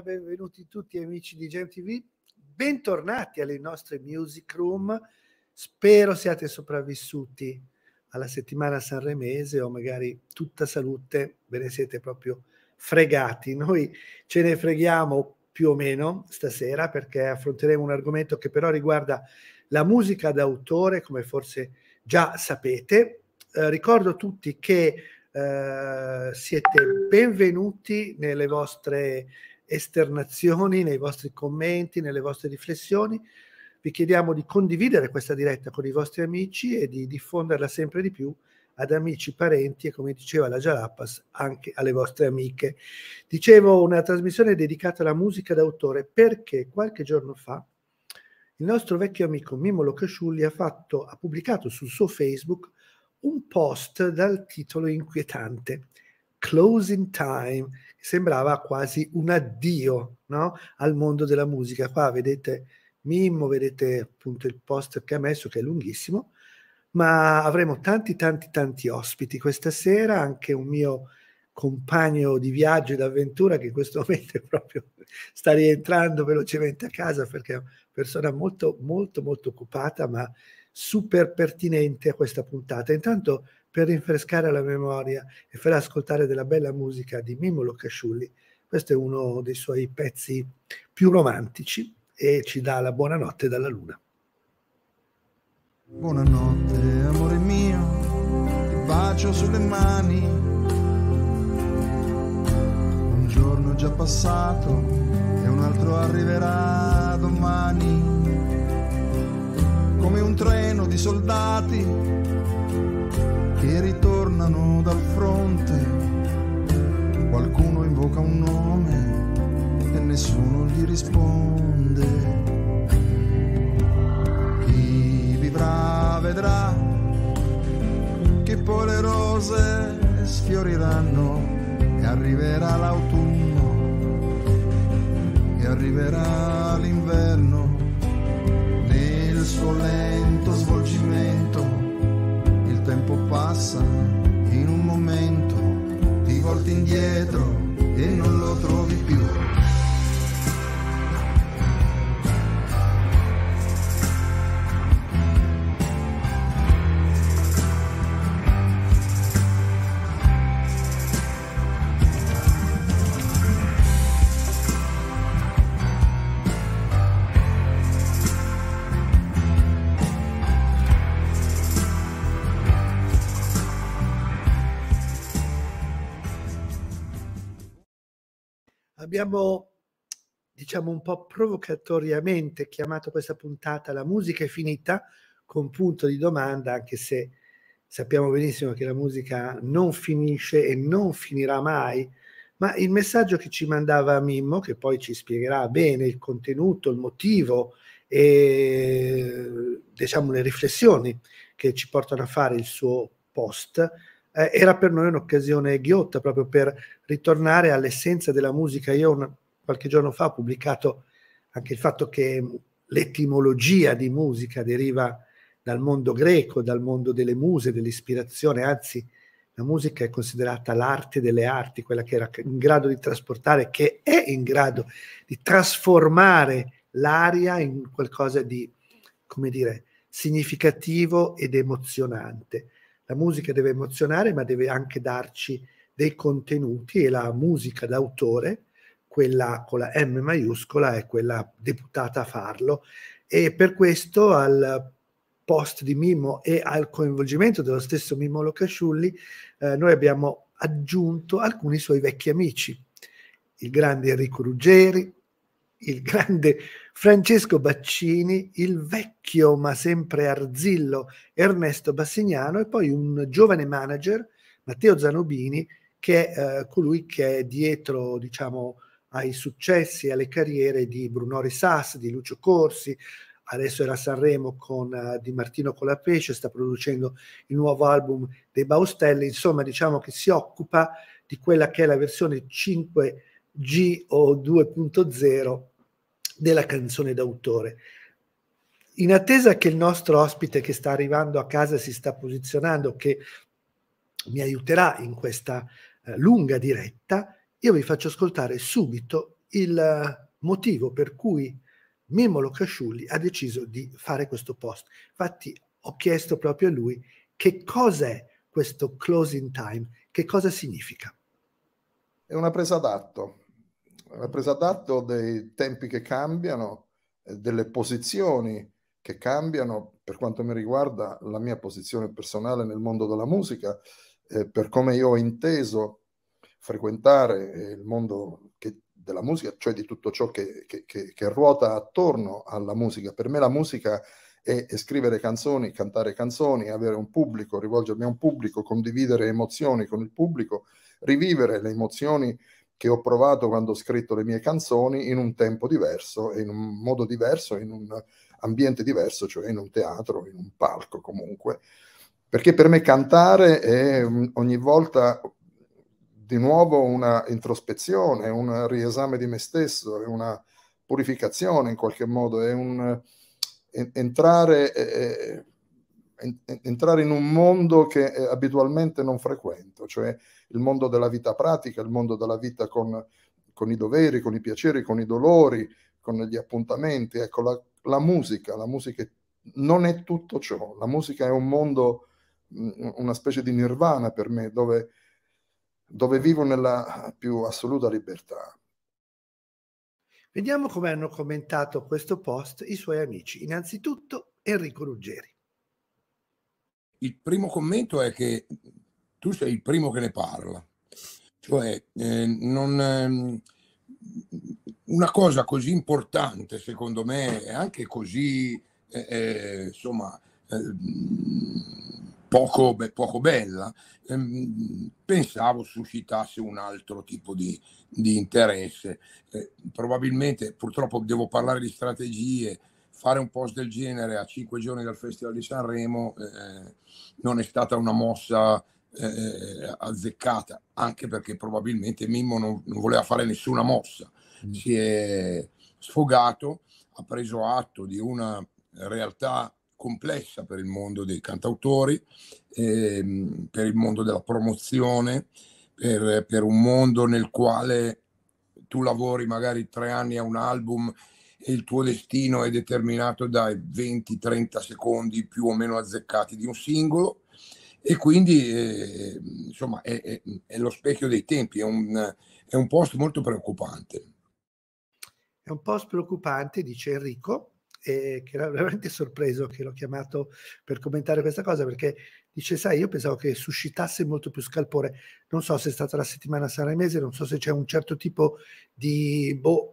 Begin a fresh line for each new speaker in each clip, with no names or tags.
Buonasera, benvenuti tutti amici di GMTV, bentornati alle nostre music room, spero siate sopravvissuti alla settimana sanremese o magari tutta salute, ve ne siete proprio fregati, noi ce ne freghiamo più o meno stasera perché affronteremo un argomento che però riguarda la musica d'autore, come forse già sapete. Eh, ricordo tutti che Uh, siete benvenuti nelle vostre esternazioni, nei vostri commenti, nelle vostre riflessioni. Vi chiediamo di condividere questa diretta con i vostri amici e di diffonderla sempre di più ad amici, parenti e come diceva la Jalapas anche alle vostre amiche. Dicevo una trasmissione dedicata alla musica d'autore perché qualche giorno fa il nostro vecchio amico Mimmo Locasciulli ha, fatto, ha pubblicato sul suo Facebook un post dal titolo inquietante Closing Time sembrava quasi un addio no? al mondo della musica. Qua vedete Mimmo, vedete appunto il post che ha messo che è lunghissimo, ma avremo tanti tanti tanti ospiti questa sera, anche un mio compagno di viaggio e d'avventura che in questo momento proprio sta rientrando velocemente a casa perché è una persona molto molto molto occupata ma super pertinente a questa puntata. Intanto per rinfrescare la memoria e far ascoltare della bella musica di Mimolo Casciulli. Questo è uno dei suoi pezzi più romantici e ci dà la buonanotte dalla luna.
Buonanotte, amore mio, ti bacio sulle mani. Un giorno è già passato e un altro arriverà domani. Come un treno di soldati che ritornano dal fronte, qualcuno invoca un nome e nessuno gli risponde. Chi vivrà vedrà che poi le rose sfioriranno e arriverà l'autunno e arriverà l'inverno nel suo lento svolgimento il tempo passa in un momento, ti volti indietro e non lo trovi più.
abbiamo diciamo un po' provocatoriamente chiamato questa puntata La musica è finita con punto di domanda, anche se sappiamo benissimo che la musica non finisce e non finirà mai, ma il messaggio che ci mandava Mimmo, che poi ci spiegherà bene il contenuto, il motivo e diciamo le riflessioni che ci portano a fare il suo post, eh, era per noi un'occasione ghiotta proprio per ritornare all'essenza della musica. Io un, qualche giorno fa ho pubblicato anche il fatto che mm, l'etimologia di musica deriva dal mondo greco, dal mondo delle muse, dell'ispirazione, anzi la musica è considerata l'arte delle arti, quella che era in grado di trasportare, che è in grado di trasformare l'aria in qualcosa di, come dire, significativo ed emozionante. La musica deve emozionare, ma deve anche darci dei contenuti e la musica d'autore, quella con la M maiuscola, è quella deputata a farlo. E per questo al post di Mimo e al coinvolgimento dello stesso Mimo Locasciulli, eh, noi abbiamo aggiunto alcuni suoi vecchi amici, il grande Enrico Ruggeri, il grande Francesco Baccini, il vecchio ma sempre arzillo Ernesto Bassignano e poi un giovane manager, Matteo Zanobini, che è eh, colui che è dietro, diciamo, ai successi e alle carriere di Brunori Sass, di Lucio Corsi, adesso era a Sanremo con uh, Di Martino Colapesce, sta producendo il nuovo album dei Baustelli, insomma diciamo che si occupa di quella che è la versione 5G o 2.0 della canzone d'autore. In attesa che il nostro ospite che sta arrivando a casa si sta posizionando, che mi aiuterà in questa eh, lunga diretta, io vi faccio ascoltare subito il eh, motivo per cui Mimolo Casciulli ha deciso di fare questo post. Infatti ho chiesto proprio a lui che cos'è questo closing time, che cosa significa. È una presa
d'atto l'ha presa d'atto dei tempi che cambiano, eh, delle posizioni che cambiano, per quanto mi riguarda la mia posizione personale nel mondo della musica, eh, per come io ho inteso frequentare eh, il mondo che, della musica, cioè di tutto ciò che, che, che, ruota attorno alla musica. Per me la musica è, è scrivere canzoni, cantare canzoni, avere un pubblico, rivolgermi a un pubblico, condividere emozioni con il pubblico, rivivere le emozioni che ho provato quando ho scritto le mie canzoni in un tempo diverso, in un modo diverso, in un ambiente diverso, cioè in un teatro, in un palco comunque. Perché per me cantare è mm, ogni volta di nuovo una introspezione, un riesame di me stesso, è una purificazione in qualche modo, è un eh, entrare... È, eh, eh, entrare in un mondo che eh, abitualmente non frequento, cioè il mondo della vita pratica, il mondo della vita con, con i doveri, con i piaceri, con i dolori, con gli appuntamenti. Ecco, la, la musica, la musica non è tutto ciò, la musica è un mondo, mm, una specie di nirvana per me, dove, dove vivo nella più assoluta libertà.
Vediamo come hanno commentato questo post i suoi amici. Innanzitutto Enrico Ruggeri il primo commento è che tu sei il primo che ne parla.
Cioè, eh, non, eh, una cosa così importante, secondo me, e anche così, eh, eh insomma, eh, poco, beh, poco, bella, ehm, pensavo suscitasse un altro tipo di, di interesse. Eh, probabilmente, purtroppo, devo parlare di strategie, fare un post del genere a cinque giorni dal Festival di Sanremo eh, eh non è stata una mossa eh, eh, azzeccata, anche perché probabilmente Mimmo non, non voleva fare nessuna mossa. Mm. Si è sfogato, ha preso atto di una realtà complessa per il mondo dei cantautori, ehm, per il mondo della promozione, per, per, un mondo nel quale tu lavori magari tre anni a un album il tuo destino è determinato dai 20-30 secondi più o meno azzeccati di un singolo e quindi eh, insomma è, è, è, lo specchio dei tempi, è un, è un post molto preoccupante.
È un post preoccupante, dice Enrico, eh, che era veramente sorpreso che l'ho chiamato per commentare questa cosa perché dice sai io pensavo che suscitasse molto più scalpore non so se è stata la settimana sanremese non so se c'è un certo tipo di boh,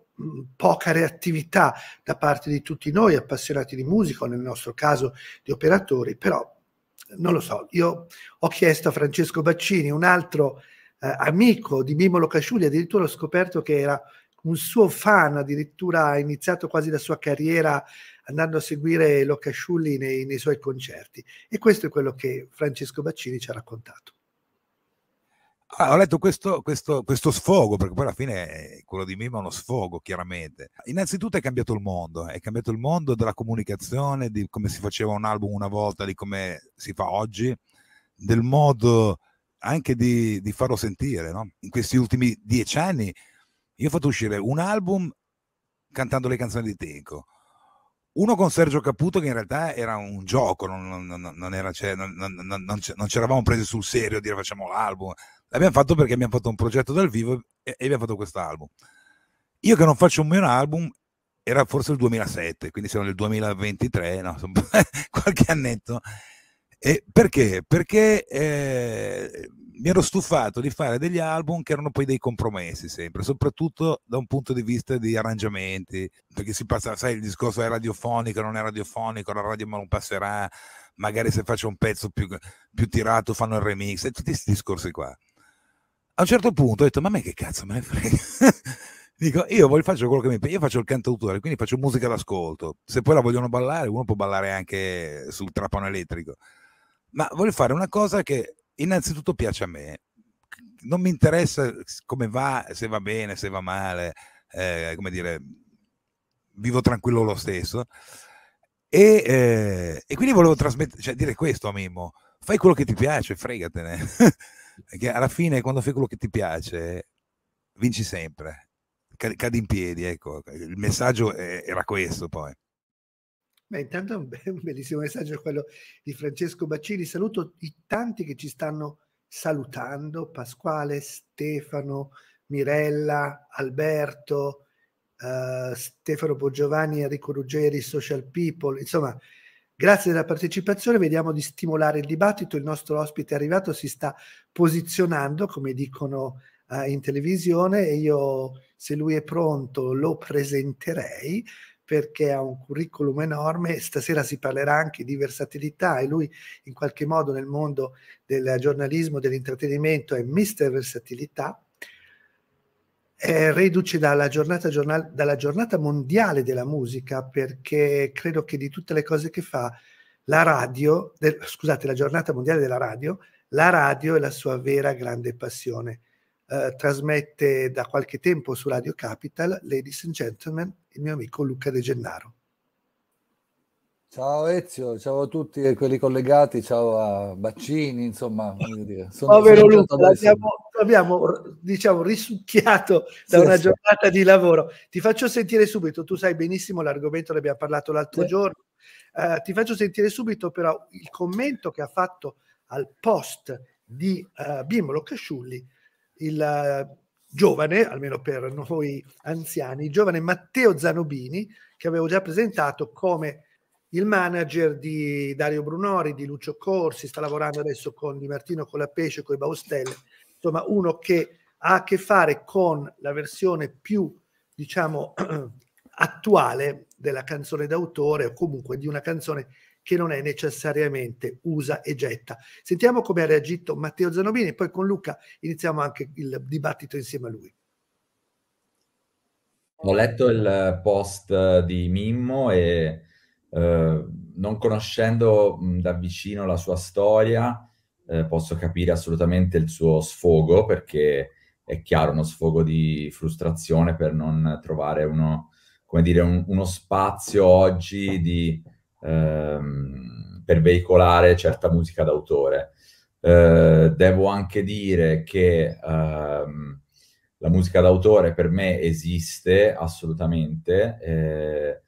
poca reattività da parte di tutti noi appassionati di musica, o nel nostro caso di operatori, però non lo so, io ho chiesto a Francesco Baccini, un altro eh, amico di Mimolo Casciulli, addirittura ho scoperto che era un suo fan, addirittura ha iniziato quasi la sua carriera andando a seguire Lo Casciulli nei, nei suoi concerti. E questo è quello che Francesco Baccini ci ha raccontato
ho letto questo, questo, questo, sfogo, perché poi alla fine eh, quello di Mima è uno sfogo, chiaramente. Innanzitutto è cambiato il mondo, eh, è cambiato il mondo della comunicazione, di come si faceva un album una volta, di come si fa oggi, del modo anche di, di farlo sentire. No? In questi ultimi dieci anni io ho fatto uscire un album cantando le canzoni di Teco. Uno con Sergio Caputo che in realtà era un gioco, non, non, non, era, cioè, non, non, non, non c'eravamo presi sul serio a dire facciamo l'album, L'abbiamo fatto perché abbiamo fatto un progetto dal vivo e, e abbiamo fatto questo album. Io che non faccio un mio album, era forse il 2007, quindi siamo nel 2023, no, qualche annetto. E perché? Perché eh, mi ero stufato di fare degli album che erano poi dei compromessi sempre, soprattutto da un punto di vista di arrangiamenti, perché si passa, sai, il discorso è radiofonico, non è radiofonico, la radio non passerà, magari se faccio un pezzo più, più tirato fanno il remix, e tutti questi discorsi qua a un certo punto ho detto, ma a me che cazzo me ne frega? Dico, io voglio, faccio quello che mi piace, io faccio il cantautore, quindi faccio musica d'ascolto. Se poi la vogliono ballare, uno può ballare anche sul trapano elettrico. Ma voglio fare una cosa che innanzitutto piace a me. Non mi interessa come va, se va bene, se va male, eh, come dire, vivo tranquillo lo stesso. E, eh, e quindi volevo trasmettere, cioè dire questo a Mimmo, fai quello che ti piace, fregatene. che alla fine quando fai quello che ti piace vinci sempre, cadi in piedi, ecco, il messaggio era questo poi.
Beh, intanto è un bellissimo messaggio quello di Francesco Baccini, saluto i tanti che ci stanno salutando, Pasquale, Stefano, Mirella, Alberto, uh, Stefano Boggiovanni, Enrico Ruggeri, Social People, insomma Grazie della partecipazione, vediamo di stimolare il dibattito. Il nostro ospite è arrivato si sta posizionando, come dicono eh, in televisione, e io, se lui è pronto, lo presenterei perché ha un curriculum enorme. Stasera si parlerà anche di versatilità e lui in qualche modo nel mondo del giornalismo, dell'intrattenimento è mister versatilità eh, reduce dalla giornata, giornal- dalla giornata, mondiale della musica, perché credo che di tutte le cose che fa la radio, de- scusate, la giornata mondiale della radio, la radio è la sua vera grande passione. Eh, trasmette da qualche tempo su Radio Capital, Ladies and Gentlemen, il mio amico Luca De Gennaro.
Ciao Ezio, ciao a tutti e quelli collegati, ciao a Baccini, insomma, Povero Luca, l'abbiamo, l'abbiamo
diciamo, risucchiato da sì, una sì. giornata di lavoro. Ti faccio sentire subito, tu sai benissimo l'argomento, ne abbiamo parlato l'altro sì. giorno, uh, ti faccio sentire subito però il commento che ha fatto al post di uh, eh, Bimolo Casciulli, il uh, giovane, almeno per noi anziani, il giovane Matteo Zanobini, che avevo già presentato come il manager di Dario Brunori, di Lucio Corsi, sta lavorando adesso con Di Martino, con la Pesce, con i Baustelle, insomma uno che ha a che fare con la versione più, diciamo, attuale della canzone d'autore o comunque di una canzone che non è necessariamente usa e getta. Sentiamo come ha reagito Matteo Zanobini e poi con Luca iniziamo anche il dibattito insieme a lui.
Ho letto il post di Mimmo e eh, non conoscendo mh, da vicino la sua storia, eh, posso capire assolutamente il suo sfogo, perché è chiaro uno sfogo di frustrazione per non trovare uno, come dire, un, uno spazio oggi di, ehm, per veicolare certa musica d'autore. Eh, devo anche dire che ehm, la musica d'autore per me esiste assolutamente. Eh,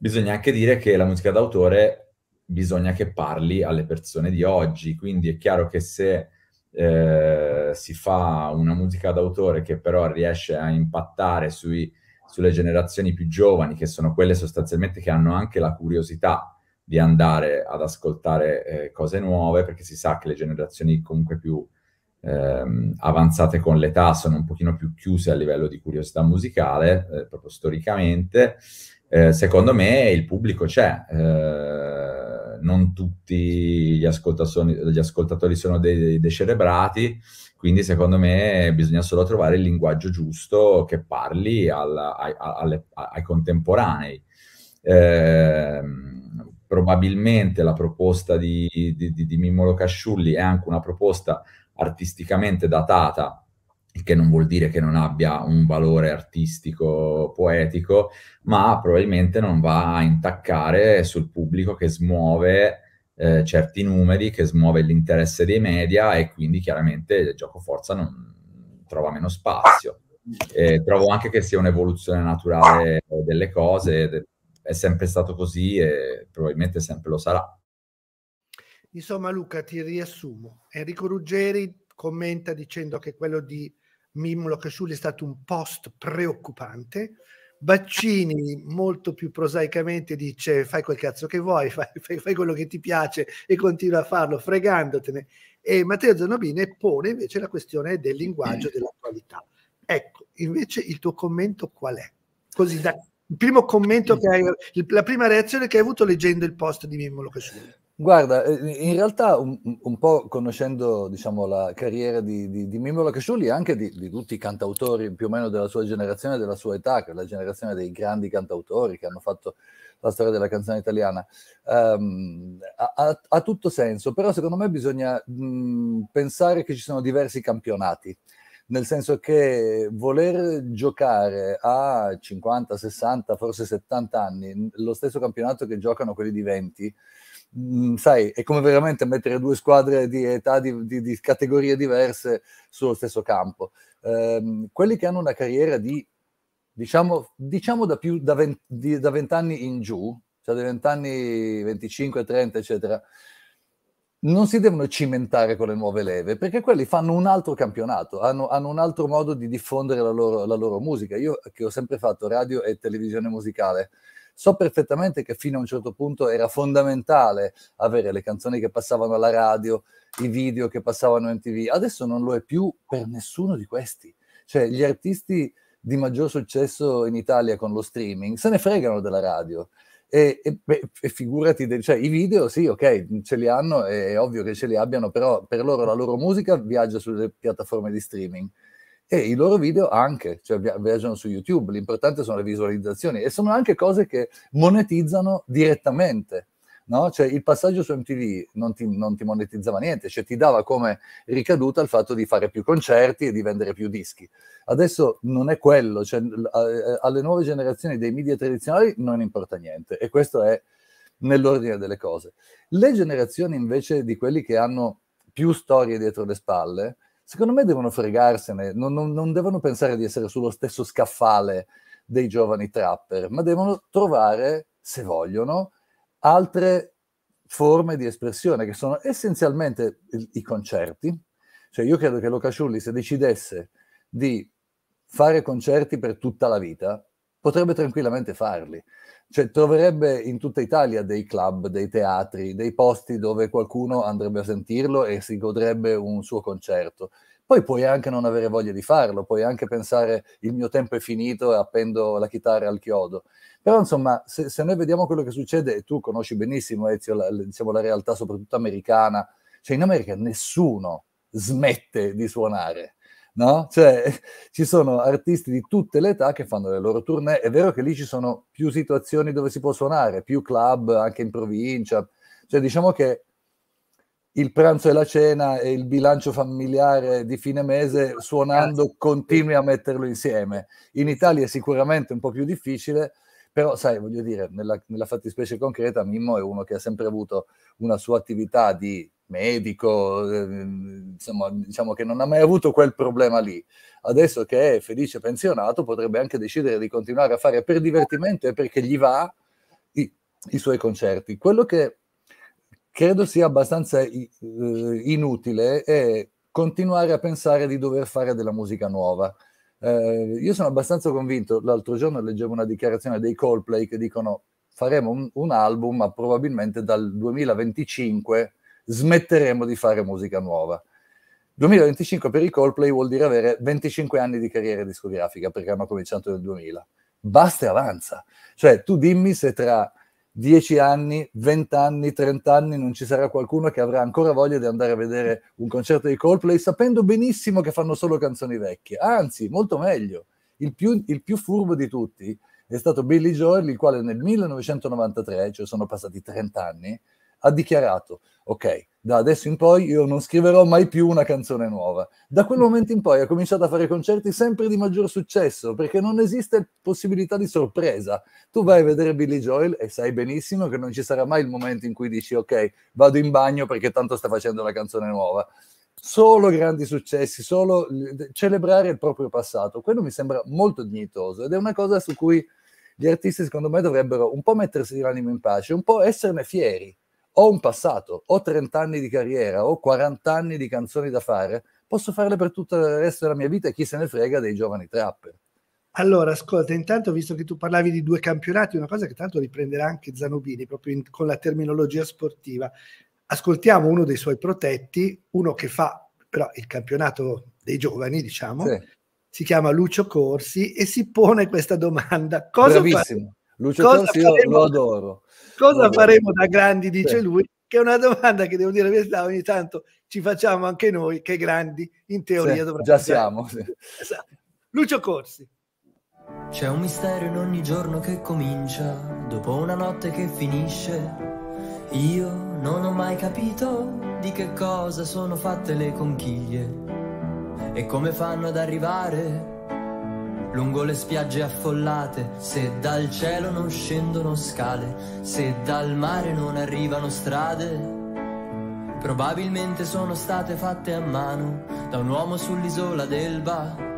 bisogna anche dire che la musica d'autore bisogna che parli alle persone di oggi, quindi è chiaro che se eh, si fa una musica d'autore che però riesce a impattare sui, sulle generazioni più giovani, che sono quelle sostanzialmente che hanno anche la curiosità di andare ad ascoltare eh, cose nuove, perché si sa che le generazioni comunque più ehm, avanzate con l'età sono un pochino più chiuse a livello di curiosità musicale, eh, proprio storicamente, eh, secondo me il pubblico c'è. Eh, non tutti gli ascoltatori, gli ascoltatori sono dei, dei quindi secondo me bisogna solo trovare il linguaggio giusto che parli al, ai, alle, ai, contemporanei. Eh, probabilmente la proposta di, di, di, di Mimmo Casciulli è anche una proposta artisticamente datata il che non vuol dire che non abbia un valore artistico, poetico, ma probabilmente non va a intaccare sul pubblico che smuove eh, certi numeri, che smuove l'interesse dei media e quindi chiaramente il gioco forza non trova meno spazio. E trovo anche che sia un'evoluzione naturale delle cose, è sempre stato così e probabilmente sempre lo sarà.
Insomma Luca, ti riassumo. Enrico Ruggeri commenta dicendo che quello di Mimmo Casciulli è stato un post preoccupante. Baccini molto più prosaicamente dice fai quel cazzo che vuoi, fai, fai, fai quello che ti piace e continua a farlo fregandotene. E Matteo Zanobini pone invece la questione del linguaggio e dell'attualità. Ecco, invece il tuo commento qual è? Così da, il primo commento
che hai, la prima reazione che hai avuto leggendo il post di Mimmo Casciulli. Guarda, eh, in realtà un, un po' conoscendo diciamo, la carriera di, di, di Mimmo Lacasciulli e anche di, di, tutti i cantautori più o meno della sua generazione della sua età, che è la generazione dei grandi cantautori che hanno fatto la storia della canzone italiana, um, ha, ha, ha, tutto senso, però secondo me bisogna mh, pensare che ci sono diversi campionati nel senso che voler giocare a 50, 60, forse 70 anni lo stesso campionato che giocano quelli di 20 mh, mm, sai, è come veramente mettere due squadre di età, di, di, di categorie diverse sullo stesso campo. Ehm, quelli che hanno una carriera di, diciamo, diciamo da più da, 20, in giù, cioè dai vent'anni 25, 30, eccetera, non si devono cimentare con le nuove leve, perché quelli fanno un altro campionato, hanno, hanno un altro modo di diffondere la loro, la loro musica. Io che ho sempre fatto radio e televisione musicale, So perfettamente che fino a un certo punto era fondamentale avere le canzoni che passavano alla radio, i video che passavano in tv. Adesso non lo è più per nessuno di questi. Cioè, gli artisti di maggior successo in Italia con lo streaming se ne fregano della radio. E, e, e figurati, de, cioè, i video sì, ok, ce li hanno, è, è ovvio che ce li abbiano, però per loro la loro musica viaggia sulle piattaforme di streaming e i loro video anche, cioè viaggiano su YouTube, l'importante sono le visualizzazioni e sono anche cose che monetizzano direttamente. No? Cioè, il passaggio su MTV non ti, non ti, monetizzava niente, cioè ti dava come ricaduta il fatto di fare più concerti e di vendere più dischi. Adesso non è quello, cioè, alle nuove generazioni dei media tradizionali non importa niente e questo è nell'ordine delle cose. Le generazioni invece di quelli che hanno più storie dietro le spalle, secondo me devono fregarsene, non, non, non devono pensare di essere sullo stesso scaffale dei giovani trapper, ma devono trovare, se vogliono, altre forme di espressione che sono essenzialmente i concerti. Cioè io credo che Luca Sciulli se decidesse di fare concerti per tutta la vita, potrebbe tranquillamente farli. Cioè, troverebbe in tutta Italia dei club, dei teatri, dei posti dove qualcuno andrebbe a sentirlo e si godrebbe un suo concerto. Poi puoi anche non avere voglia di farlo, puoi anche pensare il mio tempo è finito e appendo la chitarra al chiodo. Però insomma, se, se noi vediamo quello che succede, e tu conosci benissimo Ezio, la, diciamo, la realtà soprattutto americana, cioè in America nessuno smette di suonare no? Cioè, ci sono artisti di tutte le età che fanno le loro tournée. È vero che lì ci sono più situazioni dove si può suonare, più club anche in provincia. Cioè, diciamo che il pranzo e la cena e il bilancio familiare di fine mese suonando continui a metterlo insieme. In Italia è sicuramente un po' più difficile, però sai, voglio dire, nella, nella fattispecie concreta Mimmo è uno che ha sempre avuto una sua attività di medico, ehm, insomma, diciamo che non ha mai avuto quel problema lì. Adesso che è felice pensionato, potrebbe anche decidere di continuare a fare per divertimento e perché gli va i, i suoi concerti. Quello che credo sia abbastanza eh, inutile è continuare a pensare di dover fare della musica nuova. Eh, io sono abbastanza convinto, l'altro giorno leggevo una dichiarazione dei Coldplay che dicono faremo un, un album, ma probabilmente dal 2025 smetteremo di fare musica nuova. 2025 per i Coldplay vuol dire avere 25 anni di carriera discografica perché hanno cominciato nel 2000. Basta e avanza. Cioè, tu dimmi se tra 10 anni, 20 anni, 30 anni non ci sarà qualcuno che avrà ancora voglia di andare a vedere un concerto di Coldplay sapendo benissimo che fanno solo canzoni vecchie. Anzi, molto meglio. Il più, il più furbo di tutti è stato Billy Joel, il quale nel 1993, cioè sono passati 30 anni, ha dichiarato, ok, da adesso in poi io non scriverò mai più una canzone nuova. Da quel mm. momento in poi ha cominciato a fare concerti sempre di maggior successo, perché non esiste possibilità di sorpresa. Tu vai a vedere Billy Joel e sai benissimo che non ci sarà mai il momento in cui dici ok, vado in bagno perché tanto sta facendo la canzone nuova. Solo grandi successi, solo celebrare il proprio passato. Quello mi sembra molto dignitoso ed è una cosa su cui gli artisti secondo me dovrebbero un po' mettersi l'animo in pace, un po' esserne fieri ho un passato, ho 30 anni di carriera, ho 40 anni di canzoni da fare, posso farle per tutto il resto della mia vita e chi se ne frega dei giovani trapper.
Allora, ascolta, intanto visto che tu parlavi di due campionati, una cosa che tanto riprenderà anche Zanobini proprio in, con la terminologia sportiva, ascoltiamo uno dei suoi protetti, uno che fa però il campionato dei giovani, diciamo, sì. si chiama Lucio Corsi e si pone questa domanda. Cosa Bravissimo. Fa- Lucio cosa Corsino faremo, lo adoro. Cosa lo faremo adoro. da grandi, dice sì. lui, che è una domanda che devo dire la verità, ogni tanto ci facciamo anche noi, che grandi in teoria sì, dovremmo Già siamo.
Sì. Esatto.
Lucio Corsi.
C'è un mistero in ogni giorno che comincia, dopo una notte che finisce. Io non ho mai capito di che cosa sono fatte le conchiglie e come fanno ad arrivare lungo le spiagge affollate, se dal cielo non scendono scale, se dal mare non arrivano strade, probabilmente sono state fatte a mano da un uomo sull'isola d'Elba.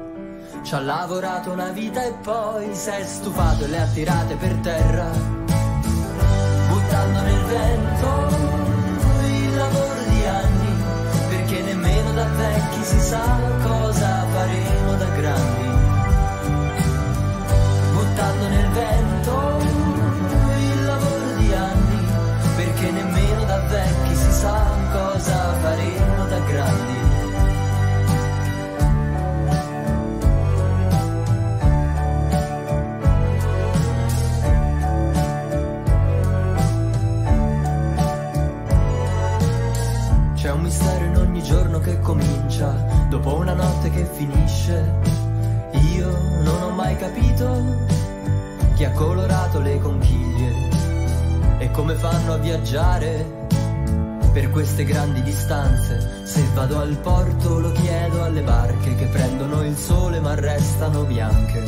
Ci ha lavorato una vita e poi si è stufato e le ha tirate per terra, buttando nel vento il lavoro di anni, perché nemmeno da vecchi si sa cosa faremo. che comincia, dopo una notte che finisce. Io non ho mai capito chi ha colorato le conchiglie e come fanno a viaggiare per queste grandi distanze. Se vado al porto lo chiedo alle barche che prendono il sole ma restano bianche.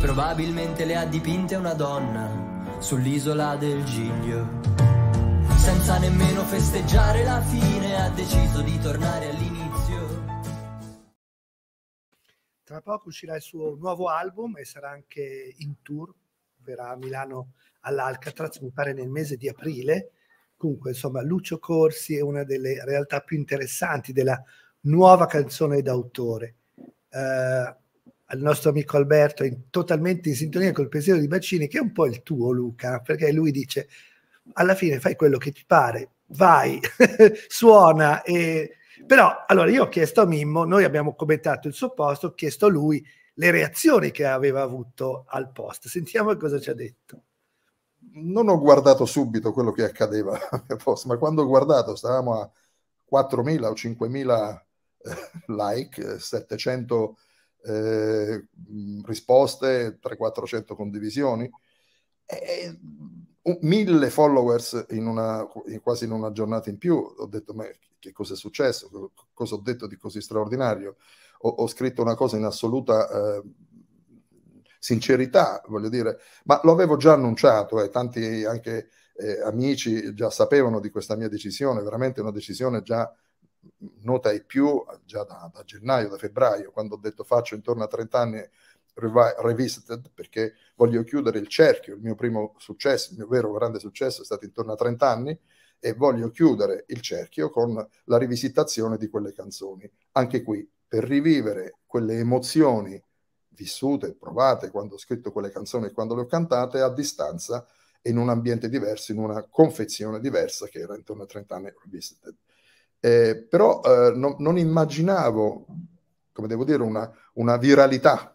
Probabilmente le ha dipinte una donna sull'isola del Giglio senza nemmeno festeggiare la fine, ha deciso di tornare all'inizio.
Tra poco uscirà il suo nuovo album e sarà anche in tour, verrà a Milano all'Alcatraz, mi pare nel mese di aprile. Comunque, insomma, Lucio Corsi è una delle realtà più interessanti della nuova canzone d'autore. Eh, al nostro amico Alberto è in, totalmente in sintonia col pensiero di Baccini, che è un po' il tuo Luca, perché lui dice alla fine fai quello che ti pare, vai, suona. E... Però allora io ho chiesto a Mimmo, noi abbiamo commentato il suo post, ho chiesto a lui le reazioni che aveva avuto al post. Sentiamo cosa ci ha detto.
Non ho guardato subito quello che accadeva al post, ma quando ho guardato stavamo a 4.000 o 5.000 eh, like, 700 eh, eh risposte, 300-400 condivisioni. E mille followers in una, quasi in una giornata in più. Ho detto, ma che cosa è successo? Cosa ho detto di così straordinario? Ho, ho scritto una cosa in assoluta eh, sincerità, voglio dire, ma lo avevo già annunciato, eh, tanti anche eh, amici già sapevano di questa mia decisione, veramente una decisione già nota e più, già da, da gennaio, da febbraio, quando ho detto faccio intorno a 30 anni Revisited, perché voglio chiudere il cerchio, il mio primo successo, il mio vero grande successo è stato intorno a 30 anni e voglio chiudere il cerchio con la rivisitazione di quelle canzoni. Anche qui, per rivivere quelle emozioni vissute, provate quando ho scritto quelle canzoni e quando le ho cantate a distanza in un ambiente diverso, in una confezione diversa che era intorno a 30 anni revisited. Eh, però eh, no, non immaginavo, come devo dire, una, una viralità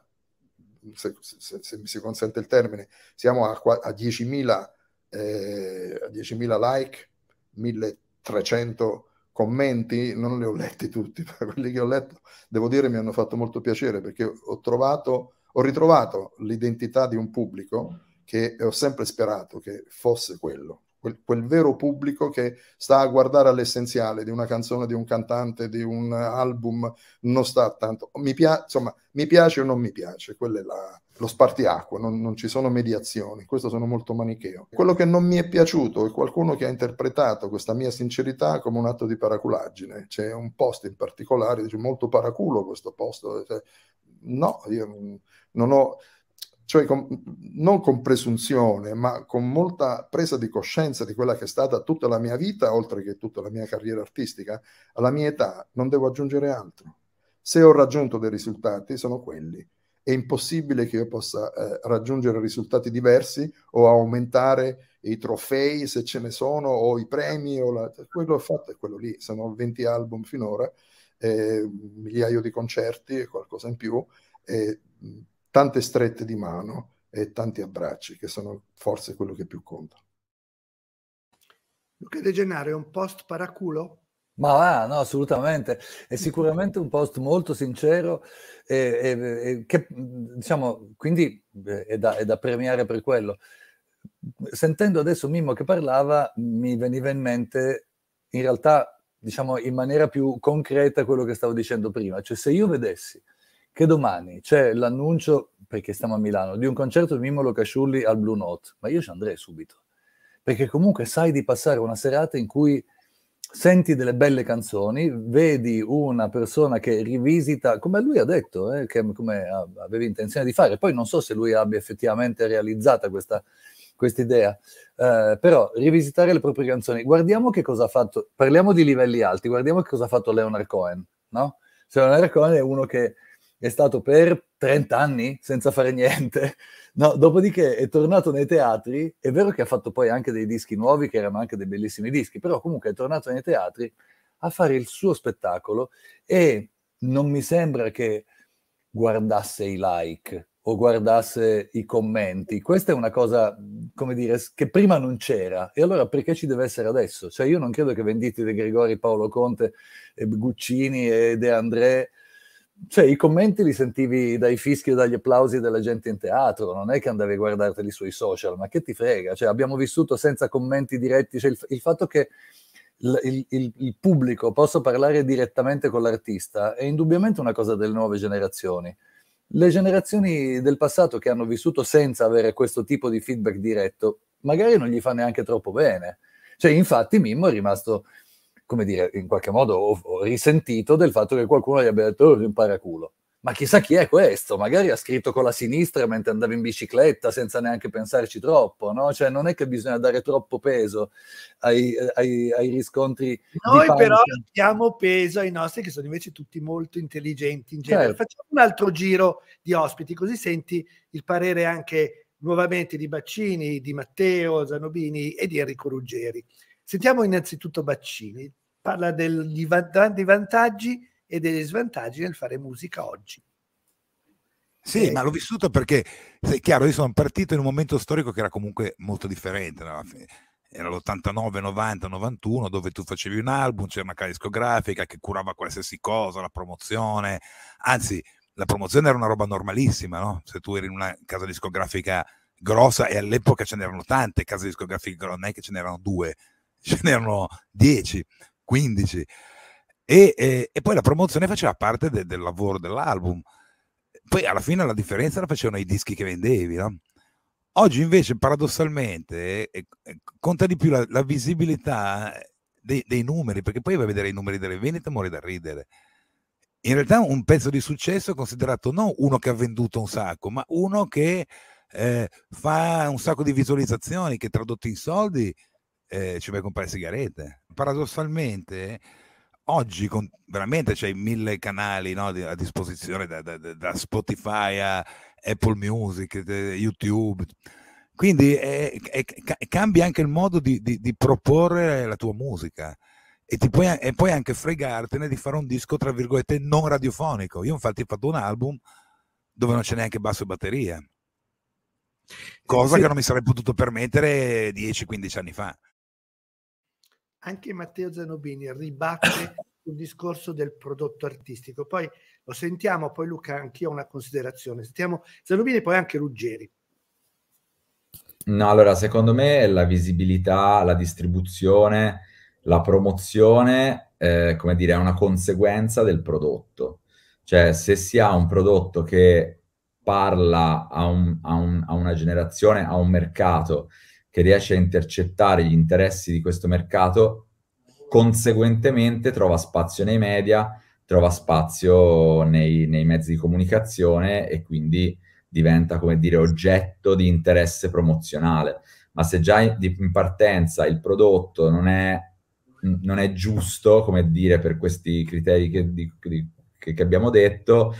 se, se, se, mi si consente il termine, siamo a, a 10.000, eh, a 10.000 like, 1.300 commenti, non li ho letti tutti, ma quelli che ho letto, devo dire, mi hanno fatto molto piacere perché ho trovato, ho ritrovato l'identità di un pubblico che ho sempre sperato che fosse quello quel, quel vero pubblico che sta a guardare all'essenziale di una canzone, di un cantante, di un album, non sta tanto, mi piace, insomma, mi piace o non mi piace, quello è la, lo spartiacque, non, non, ci sono mediazioni, questo sono molto manicheo. Quello che non mi è piaciuto è qualcuno che ha interpretato questa mia sincerità come un atto di paraculaggine, c'è un posto in particolare, dice molto paraculo questo posto, cioè, no, io non ho cioè con, non con presunzione, ma con molta presa di coscienza di quella che è stata tutta la mia vita, oltre che tutta la mia carriera artistica, alla mia età non devo aggiungere altro. Se ho raggiunto dei risultati, sono quelli. È impossibile che io possa eh, raggiungere risultati diversi o aumentare i trofei, se ce ne sono, o i premi. O la... Quello ho fatto è quello lì. Sono 20 album finora, eh, migliaio di concerti e qualcosa in più. Eh, tante strette di mano e tanti abbracci, che sono forse quello che più conta.
Luca De Gennaro è un post paraculo? Ma va, no, assolutamente. È sicuramente un post molto sincero e, e, e che, diciamo, quindi eh, è da, è da premiare per quello. Sentendo adesso Mimmo che parlava, mi veniva in mente, in realtà, diciamo, in maniera più concreta quello che stavo dicendo prima. Cioè, se io vedessi che domani c'è l'annuncio, perché stiamo a Milano, di un concerto di Mimolo Casciulli al Blue Note, ma io ci andrei subito, perché comunque sai di passare una serata in cui senti delle belle canzoni, vedi una persona che rivisita, come lui ha detto, eh, che, come aveva intenzione di fare, poi non so se lui abbia effettivamente realizzata questa idea, eh, però rivisitare le proprie canzoni, guardiamo che cosa ha fatto, parliamo di livelli alti, guardiamo che cosa ha fatto Leonard Cohen, no? Leonard Cohen è uno che è stato per 30 anni senza fare niente. No, dopodiché è tornato nei teatri, è vero che ha fatto poi anche dei dischi nuovi, che erano anche dei bellissimi dischi, però comunque è tornato nei teatri a fare il suo spettacolo e non mi sembra che guardasse i like o guardasse i commenti. Questa è una cosa, come dire, che prima non c'era. E allora perché ci deve essere adesso? Cioè io non credo che venditi De Gregori, Paolo Conte, e eh, Guccini e De André cioè, i commenti li sentivi dai fischi e dagli applausi della gente in teatro, non è che andavi a guardarteli sui social, ma che ti frega? Cioè, abbiamo vissuto senza commenti diretti, cioè, il, il, fatto che il, il, il pubblico possa parlare direttamente con l'artista è indubbiamente una cosa delle nuove generazioni. Le generazioni del passato che hanno vissuto senza avere questo tipo di feedback diretto, magari non gli fa neanche troppo bene. Cioè, infatti, Mimmo è rimasto come dire, in qualche modo ho, ho risentito del fatto che qualcuno gli abbia detto oh, rimpara culo. Ma chissà chi è questo, magari ha scritto con la sinistra mentre andava in bicicletta senza neanche pensarci troppo, no? Cioè non è che bisogna dare troppo peso ai, ai, ai riscontri. Noi però
diamo peso ai nostri che sono invece tutti molto intelligenti in genere. Certo. Facciamo un altro giro di ospiti così senti il parere anche nuovamente di Baccini, di Matteo Zanobini e di Enrico Ruggeri. Sentiamo innanzitutto Baccini parla dei grandi vantaggi e degli svantaggi nel fare musica oggi.
Sì, eh. ma l'ho vissuto perché, sei chiaro, io sono partito in un momento storico che era comunque molto differente. No? Era l'89, 90, 91, dove tu facevi un album, c'era una casa discografica che curava qualsiasi cosa, la promozione. Anzi, la promozione era una roba normalissima, no? Se tu eri in una casa discografica grossa, e all'epoca ce n'erano tante case discografiche, non è che ce n'erano due, ce n'erano dieci. 15. E, e, e poi la promozione faceva parte de, del lavoro dell'album. Poi alla fine la differenza la facevano i dischi che vendevi, no? Oggi invece paradossalmente eh, eh, conta di più la, la visibilità dei, dei, numeri, perché poi vai a vedere i numeri delle vendite e muori da ridere. In realtà un pezzo di successo è considerato non uno che ha venduto un sacco, ma uno che eh, fa un sacco di visualizzazioni, che tradotto in soldi eh, ci vai a comprare sigarette paradossalmente oggi con, veramente c'hai mille canali no, a disposizione da, da, da, Spotify a Apple Music, YouTube. Quindi è, è, cambia anche il modo di, di, di proporre la tua musica e, puoi, e puoi anche fregartene di fare un disco, tra virgolette, non radiofonico. Io infatti ho fatto un album dove non c'è neanche basso e batteria, cosa sì. che non mi sarei potuto permettere 10-15 anni fa
anche Matteo Zanobini ribatte sul discorso del prodotto artistico. Poi lo sentiamo, poi Luca, anch'io ho una considerazione. Sentiamo Zanobini e poi anche Ruggeri.
No, allora, secondo me la visibilità, la distribuzione, la promozione, eh, come dire, è una conseguenza del prodotto. Cioè, se si ha un prodotto che parla a, un, a, un, a una generazione, a un mercato, che riesce a intercettare gli interessi di questo mercato, conseguentemente trova spazio nei media, trova spazio nei, nei mezzi di comunicazione e quindi diventa, come dire, oggetto di interesse promozionale. Ma se già in partenza il prodotto non è non è giusto, come dire, per questi criteri che, di, che, abbiamo detto,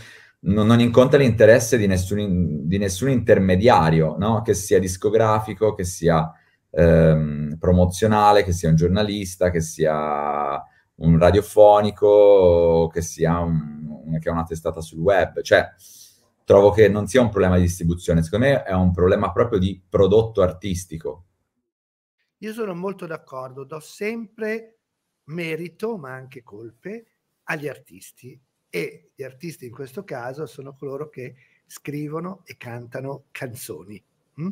non, non incontra l'interesse di nessun, di nessun intermediario, no? che sia discografico, che sia ehm, promozionale, che sia un giornalista, che sia un radiofonico, che sia un, che una testata sul web. Cioè, trovo che non sia un problema di distribuzione, secondo me è un problema proprio di prodotto artistico.
Io sono molto d'accordo, do sempre merito, ma anche colpe, agli artisti e gli artisti in questo caso sono coloro che scrivono e cantano canzoni. Mm?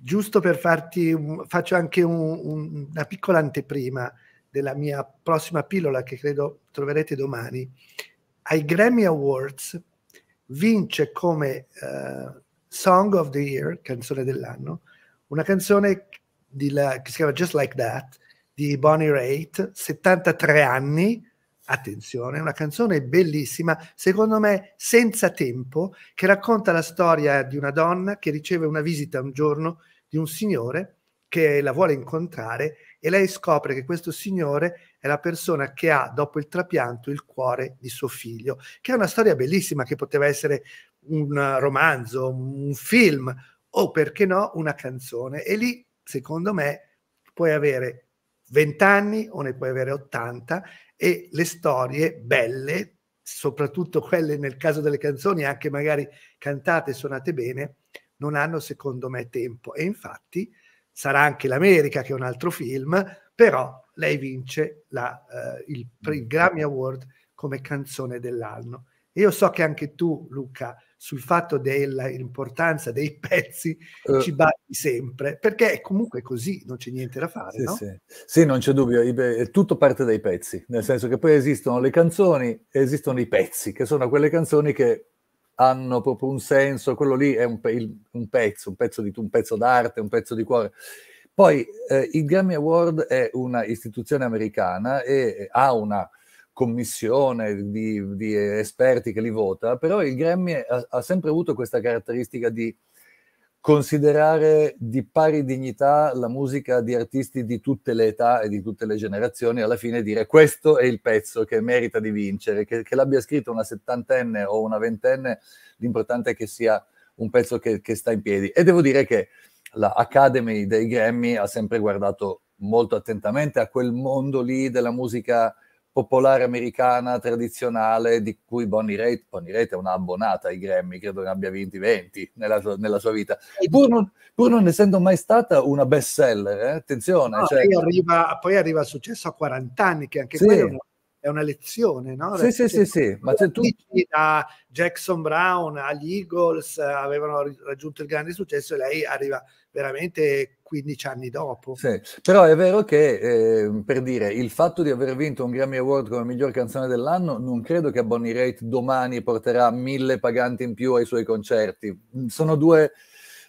Giusto per farti, un, faccio anche un, un, una piccola anteprima della mia prossima pillola che credo troverete domani. Ai Grammy Awards vince come uh, Song of the Year, canzone dell'anno, una canzone la, che si chiama Just Like That di Bonnie Raitt, 73 anni, attenzione, una canzone bellissima, secondo me senza tempo, che racconta la storia di una donna che riceve una visita un giorno di un signore che la vuole incontrare e lei scopre che questo signore è la persona che ha dopo il trapianto il cuore di suo figlio, che è una storia bellissima che poteva essere un romanzo, un film o perché no una canzone e lì secondo me puoi avere 20 anni o ne puoi avere 80 e le storie belle, soprattutto quelle nel caso delle canzoni, anche magari cantate e suonate bene, non hanno secondo me tempo. E infatti sarà anche l'America che è un altro film, però lei vince la, eh, il, il mm. Grammy Award come canzone dell'anno. Io so che anche tu, Luca, sul fatto dell'importanza dei pezzi uh, ci batti sempre,
perché è comunque così, non c'è niente da fare. Sì, no? sì. sì non c'è dubbio, è eh, tutto parte dai pezzi, nel senso che poi esistono le canzoni e esistono i pezzi, che sono quelle canzoni che hanno proprio un senso, quello lì è un, pe- un pezzo, un pezzo, di, un pezzo d'arte, un pezzo di cuore. Poi eh, il Grammy Award è una istituzione americana e ha una commissione di, di esperti che li vota, però il Grammy ha, ha sempre avuto questa caratteristica di considerare di pari dignità la musica di artisti di tutte le età e di tutte le generazioni, alla fine dire questo è il pezzo che merita di vincere, che, che l'abbia scritto una settantenne o una ventenne, l'importante è che sia un pezzo che, che sta in piedi. E devo dire che l'Academy la dei Grammy ha sempre guardato molto attentamente a quel mondo lì della musica popolare americana tradizionale di cui Bonnie Raitt, Bonnie Raitt è un'abbonata ai Grammy, credo ne abbia vinti 20 nella, nella sua vita, pur non, pur non, essendo mai stata una best seller, eh? attenzione. No, cioè... poi, arriva, poi, arriva, il successo a 40 anni, che
anche sì. quello è una, è una lezione, no? Sì, sì, sì, sì, ma c'è tutto. Da Jackson Brown agli Eagles avevano raggiunto il grande successo e lei arriva veramente 15 anni dopo.
Sì, però è vero che, eh, per dire, il fatto di aver vinto un Grammy Award come miglior canzone dell'anno, non credo che Bonnie Raitt domani porterà mille paganti in più ai suoi concerti. Mm, sono due,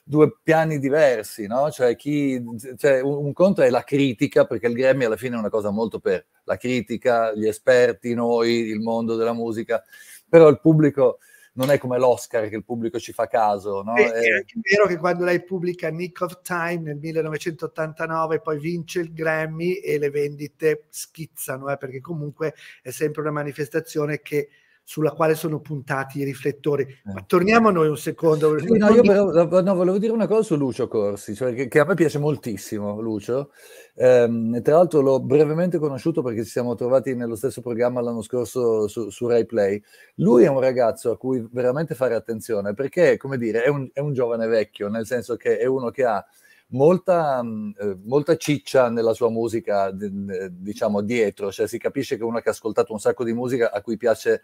due piani diversi, no? Cioè, chi, cioè un, un, conto è la critica, perché il Grammy alla fine è una cosa molto per la critica, gli esperti, noi, il mondo della musica, però il pubblico non è come l'Oscar che il pubblico ci fa caso. No? Eh, è, è anche
vero che quando lei pubblica Nick of Time nel 1989 poi vince il Grammy e le vendite schizzano, eh, perché comunque è sempre una manifestazione che sulla quale sono puntati i riflettori. Eh. Ma torniamo a noi un secondo. Sì, no, io però,
no, volevo dire una cosa su Lucio Corsi, cioè che, che a me piace moltissimo Lucio. Ehm, tra l'altro l'ho brevemente conosciuto perché ci siamo trovati nello stesso programma l'anno scorso su, su Rai Play. Lui è un ragazzo a cui veramente fare attenzione perché, come dire, è un, è un giovane vecchio, nel senso che è uno che ha molta, mm, eh, molta ciccia nella sua musica, diciamo, dietro, cioè si capisce che uno che ha ascoltato un sacco di musica a cui piace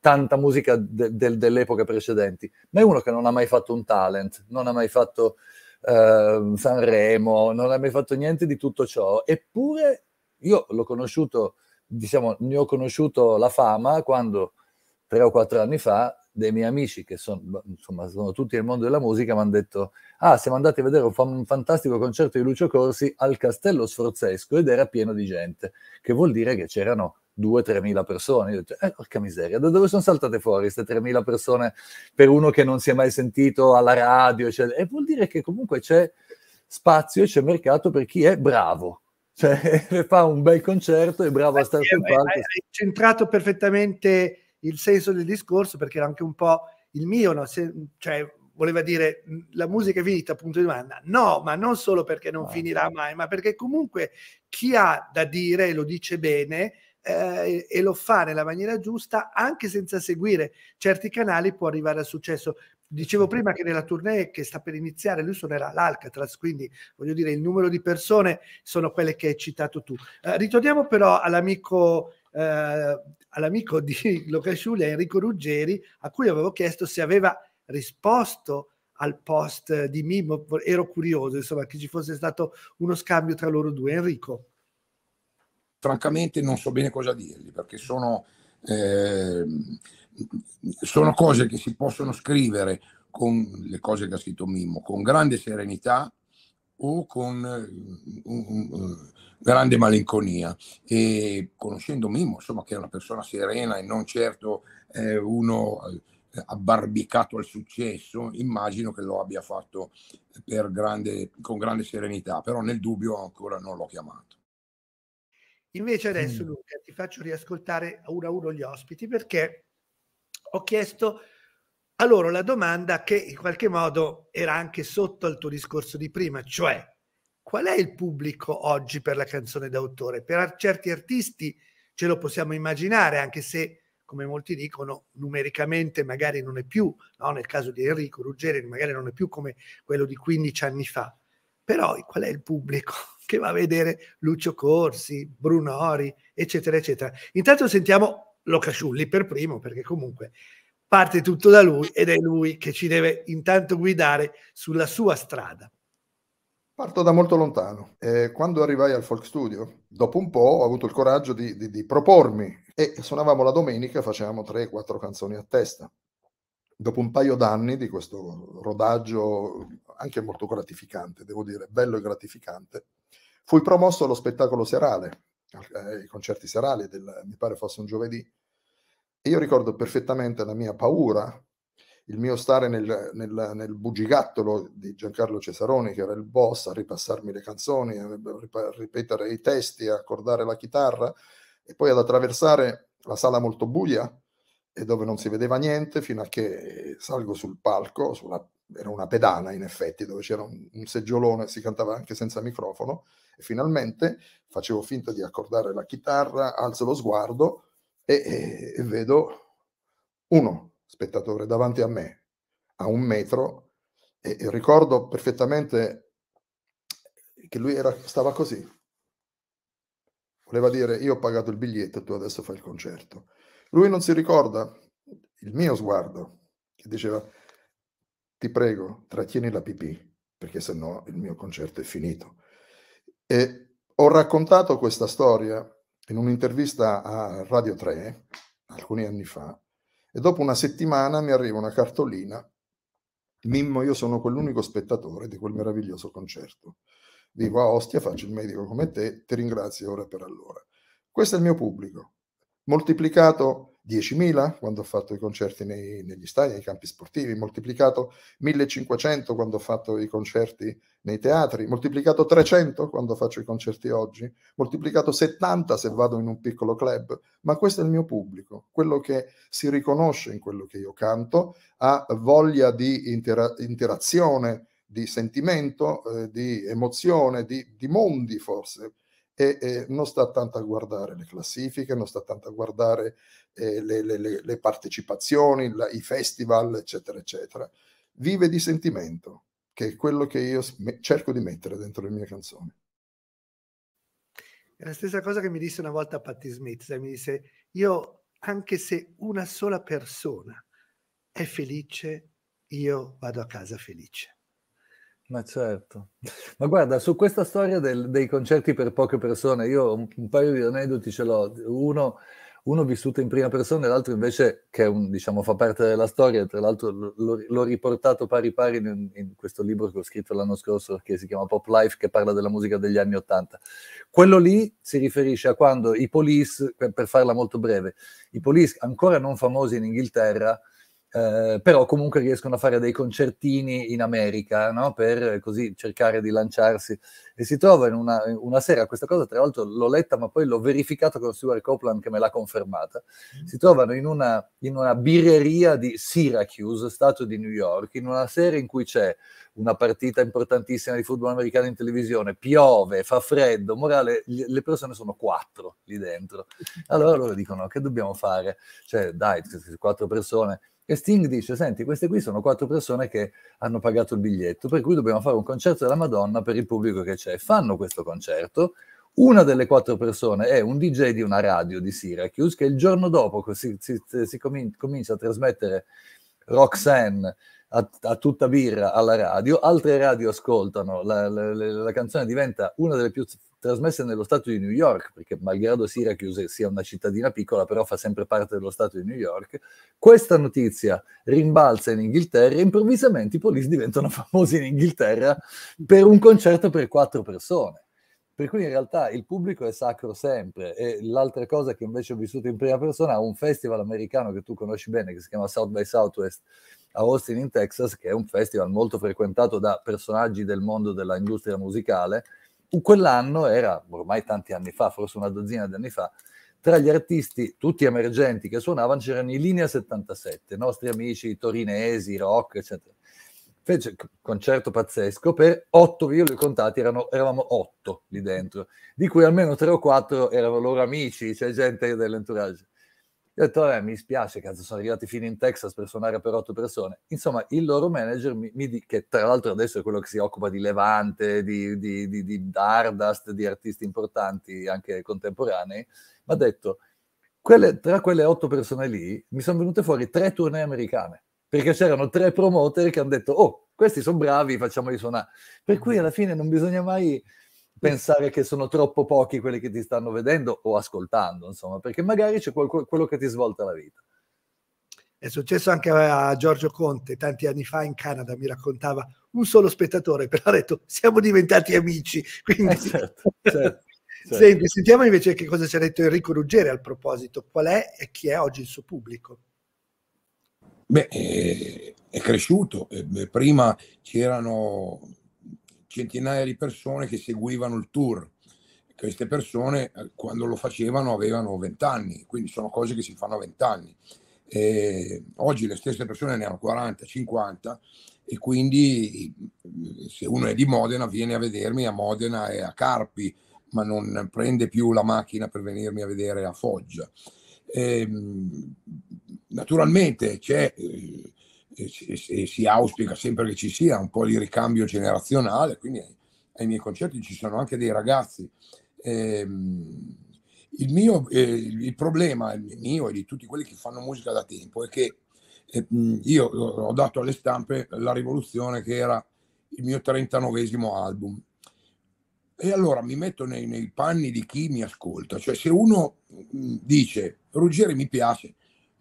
tanta musica de- de- dell'epoca precedenti, ma è uno che non ha mai fatto un talent, non ha mai fatto eh, Sanremo, non ha mai fatto niente di tutto ciò, eppure io l'ho conosciuto, diciamo, ne ho conosciuto la fama quando tre o quattro anni fa dei miei amici che sono, boh, insomma, sono tutti nel mondo della musica mi hanno detto ah siamo andati a vedere un, fan, un, fantastico concerto di Lucio Corsi al Castello Sforzesco ed era pieno di gente che vuol dire che c'erano 2-3 mila persone io ho detto eh porca miseria da dove sono saltate fuori queste 3 mila persone per uno che non si è mai sentito alla radio eccetera. e vuol dire che comunque c'è spazio e c'è mercato per chi è bravo cioè fa un bel concerto e bravo a stare sul palco hai, hai centrato perfettamente il senso del discorso perché era anche un po'
il mio, no? Se, cioè voleva dire mm, la musica è finita, punto di domanda. No, ma non solo perché non ah, finirà mai, ma perché comunque chi ha da dire lo dice bene eh, e lo fa nella maniera giusta, anche senza seguire certi canali può arrivare al successo. Dicevo prima che nella tournée che sta per iniziare lui suonerà l'Alcatraz, quindi voglio dire il numero di persone sono quelle che hai citato tu. Eh, ritorniamo però all'amico eh, all'amico di Luca Sciulia, Enrico Ruggeri, a cui avevo chiesto se aveva risposto al post di Mimmo, ero curioso, insomma, che ci fosse stato uno scambio tra loro due. Enrico. Francamente non so bene
cosa dirgli, perché sono, eh, sono cose che si possono scrivere con le cose che ha scritto Mimmo, con grande serenità o con... Um, um, grande malinconia. E conoscendo Mimmo, insomma, che è una persona serena e non certo eh, uno eh, abbarbicato al successo, immagino che lo abbia fatto grande, con grande serenità, però nel dubbio ancora non l'ho chiamato.
Invece adesso mm. Luca ti faccio riascoltare uno a uno gli ospiti perché ho chiesto a loro la domanda che in qualche modo era anche sotto al tuo discorso di prima, cioè qual è il pubblico oggi per la canzone d'autore? Per certi artisti ce lo possiamo immaginare, anche se, come molti dicono, numericamente magari non è più, no? nel caso di Enrico Ruggeri, magari non è più come quello di 15 anni fa. Però qual è il pubblico che va a vedere Lucio Corsi, Brunori, eccetera, eccetera? Intanto sentiamo Locasciulli per primo, perché comunque parte tutto da lui ed è lui che ci deve intanto guidare sulla sua strada.
Parto da molto lontano. Eh, quando arrivai al Folk Studio, dopo un po' ho avuto il coraggio di, di, di propormi e suonavamo la domenica, facevamo 3-4 canzoni a testa. Dopo un paio d'anni di questo rodaggio, anche molto gratificante, devo dire, bello e gratificante, fui promosso allo spettacolo serale, eh, ai concerti serali, del, mi pare fosse un giovedì, e io ricordo perfettamente la mia paura il mio stare nel, nel, nel, bugigattolo di Giancarlo Cesaroni, che era il boss, a ripassarmi le canzoni, a ripetere i testi, a accordare la chitarra, e poi ad attraversare la sala molto buia e dove non si vedeva niente, fino a che salgo sul palco, sulla, era una pedana in effetti, dove c'era un, un seggiolone, si cantava anche senza microfono, e finalmente facevo finta di accordare la chitarra, alzo lo sguardo e, e, e vedo uno, spettatore davanti a me, a un metro, e, e ricordo perfettamente che lui era, stava così. Voleva dire, io ho pagato il biglietto, tu adesso fai il concerto. Lui non si ricorda il mio sguardo, che diceva, ti prego, trattieni la pipì, perché sennò il mio concerto è finito. E ho raccontato questa storia in un'intervista a Radio 3 alcuni anni fa e dopo una settimana mi arriva una cartolina. Mimmo, io sono quell'unico spettatore di quel meraviglioso concerto. Vivo a Ostia, faccio il medico come te, ti ringrazio ora per allora. Questo è il mio pubblico, moltiplicato 10.000 quando ho fatto i concerti nei, negli stadi, nei campi sportivi, moltiplicato 1.500 quando ho fatto i concerti nei teatri, moltiplicato 300 quando faccio i concerti oggi, moltiplicato 70 se vado in un piccolo club, ma questo è il mio pubblico, quello che si riconosce in quello che io canto, ha voglia di intera- interazione, di sentimento, eh, di emozione, di, di mondi forse e eh, non sta tanto a guardare le classifiche, non sta tanto a guardare eh, le, le, le, partecipazioni, la, i festival, eccetera, eccetera. Vive di sentimento, che è quello che io me- cerco di mettere dentro le mie canzoni.
È la stessa cosa che mi disse una volta Patti Smith, cioè mi disse, io anche se una sola persona è felice, io vado a casa felice.
Ma certo, ma guarda, su questa storia del, dei concerti per poche persone, io un, un paio di aneddoti ce l'ho, uno, uno, vissuto in prima persona e l'altro invece che un, diciamo, fa parte della storia, tra l'altro l'ho, l'ho riportato pari pari in, in, questo libro che ho scritto l'anno scorso che si chiama Pop Life, che parla della musica degli anni Ottanta. Quello lì si riferisce a quando i police, per, per farla molto breve, i police ancora non famosi in Inghilterra, eh, però comunque riescono a fare dei concertini in America, no? per eh, così cercare di lanciarsi. E si trova in una, una sera, questa cosa tra l'altro l'ho letta, ma poi l'ho verificata con Stuart Copeland che me l'ha confermata, mm. si trovano in una, in una birreria di Syracuse, stato di New York, in una sera in cui c'è una partita importantissima di football americano in televisione, piove, fa freddo, morale, le persone sono quattro lì dentro. Allora loro dicono che dobbiamo fare? Cioè dai, quattro persone e Sting dice, senti, queste qui sono quattro persone che hanno pagato il biglietto, per cui dobbiamo fare un concerto della Madonna per il pubblico che c'è. Fanno questo concerto, una delle quattro persone è un DJ di una radio di Syracuse che il giorno dopo si, si, si comincia a trasmettere Roxanne a, a, tutta birra alla radio, altre radio ascoltano, la, la, la, la, canzone diventa una delle più trasmesse nello Stato di New York, perché malgrado Syracuse sia una cittadina piccola, però fa sempre parte dello Stato di New York, questa notizia rimbalza in Inghilterra e improvvisamente i Police diventano famosi in Inghilterra per un concerto per quattro persone. Per cui in realtà il pubblico è sacro sempre e l'altra cosa che invece ho vissuto in prima persona è un festival americano che tu conosci bene che si chiama South by Southwest a Austin in Texas, che è un festival molto frequentato da personaggi del mondo dell'industria musicale quell'anno era ormai tanti anni fa, forse una dozzina di anni fa, tra gli artisti tutti emergenti che suonavano c'erano i Linea 77, nostri amici torinesi, rock, eccetera. Fece un concerto pazzesco per otto, io li ho contati, erano, eravamo otto lì dentro, di cui almeno tre o quattro erano loro amici, cioè gente dell'entourage. Io ho detto, vabbè, mi spiace, cazzo, sono arrivati fino in Texas per suonare per otto persone. Insomma, il loro manager, mi, mi di, che tra l'altro adesso è quello che si occupa di Levante, di, di, di, di Dardust, di artisti importanti, anche contemporanei, mi ha detto, quelle, tra quelle otto persone lì mi sono venute fuori tre tournée americane, perché c'erano tre promoter che hanno detto, oh, questi sono bravi, facciamoli suonare. Per cui alla fine non bisogna mai pensare che sono troppo pochi quelli che ti stanno vedendo o ascoltando, insomma, perché magari c'è qualco, quello che ti svolta la vita.
È successo anche a Giorgio Conte tanti anni fa in Canada, mi raccontava un solo spettatore, però ha detto siamo diventati amici. Quindi... Eh certo, certo, certo. Senti, sentiamo invece che cosa ci ha detto Enrico Ruggeri al proposito, qual è e chi è oggi il suo pubblico?
Beh, eh,
è cresciuto, eh, prima c'erano centinaia di persone che seguivano il tour. Queste persone eh, quando lo facevano avevano 20 anni, quindi sono cose che si fanno a 20 anni. oggi le stesse persone ne hanno 40, 50 e quindi eh, se uno è di Modena viene a vedermi a Modena e a Carpi, ma non prende più la macchina per venirmi a vedere a Foggia. E, ehm, naturalmente c'è eh, e, si auspica sempre che ci sia un po' di ricambio generazionale, quindi ai, miei concerti ci sono anche dei ragazzi. Eh, il mio eh, il problema, il mio e di tutti quelli che fanno musica da tempo, è che eh, mm, io ho dato alle stampe la rivoluzione che era il mio 39esimo album. E allora mi metto nei, nei, panni di chi mi ascolta, cioè se uno mm, dice Ruggeri mi piace,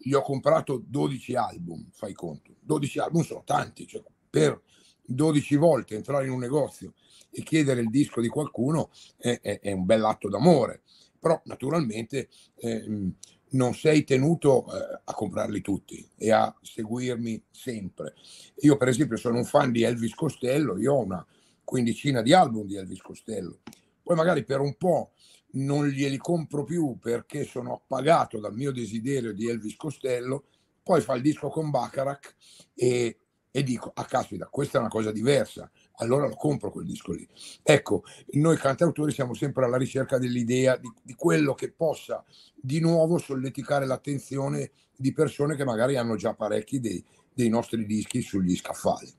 io ho comprato 12 album, fai conto, 12 album sono tanti, cioè per 12 volte entrare in un negozio e chiedere il disco di qualcuno è, è, è un bell'atto d'amore, però naturalmente eh, non sei tenuto eh, a comprarli tutti e a seguirmi sempre. Io per esempio sono un fan di Elvis Costello, io ho una quindicina di album di Elvis Costello, poi magari per un po' non glieli compro più perché sono appagato dal mio desiderio di Elvis Costello, poi fa il disco con Bacharach e, e dico, ah caspita, questa è una cosa diversa, allora lo compro quel disco lì. Ecco, noi cantautori siamo sempre alla ricerca dell'idea di, di quello che possa di nuovo solleticare l'attenzione di persone che magari hanno già parecchi dei, dei nostri
dischi sugli scaffali.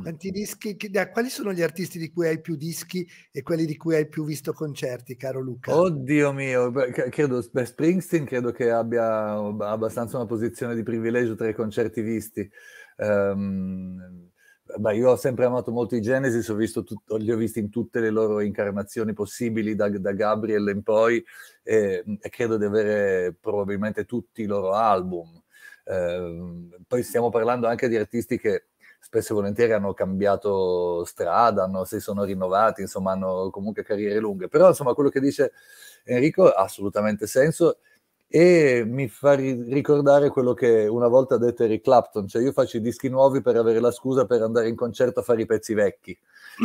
Quanti mm. dischi. Quali sono gli artisti di cui hai più dischi e quelli di cui hai più visto concerti, caro Luca?
Oddio mio, credo beh, Springsteen credo che abbia abbastanza una posizione di privilegio tra i concerti visti. Um, beh, io ho sempre amato molto i Genesis, ho tut- li ho visti in tutte le loro incarnazioni possibili, da, da Gabriel in poi, e, e credo di avere probabilmente tutti i loro album. Uh, poi stiamo parlando anche di artisti che spesso e volentieri hanno cambiato strada, hanno, si sono rinnovati, insomma hanno comunque carriere lunghe. Però insomma quello che dice Enrico ha assolutamente senso e mi fa ri- ricordare quello che una volta ha detto Eric Clapton, cioè io faccio i dischi nuovi per avere la scusa per andare in concerto a fare i pezzi vecchi.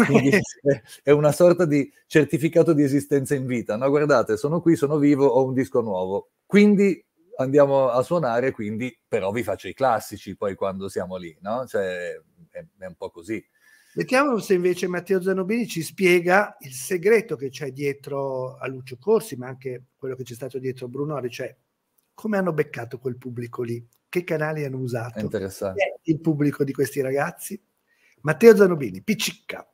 Quindi è una sorta di certificato di esistenza in vita, no? Guardate, sono qui, sono vivo, ho un disco nuovo. Quindi andiamo a suonare, quindi però vi faccio i classici poi quando siamo lì, no? Cioè, è, è un po' così. Vediamo se invece Matteo
Zanobini ci spiega il segreto che c'è dietro a Lucio Corsi, ma anche quello che c'è stato dietro a Brunori, cioè come hanno beccato quel pubblico lì, che canali hanno usato,
interessante.
il pubblico di questi ragazzi. Matteo Zanobini, PCK.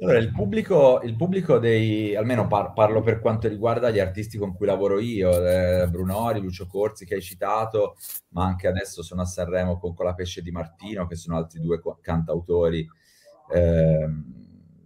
Allora, il pubblico, il pubblico dei, almeno par- parlo per quanto riguarda gli artisti con cui lavoro io, eh, Brunori, Lucio Corsi che hai citato, ma anche adesso sono a Sanremo con Colapesce di Martino, che sono altri due co- cantautori. Eh,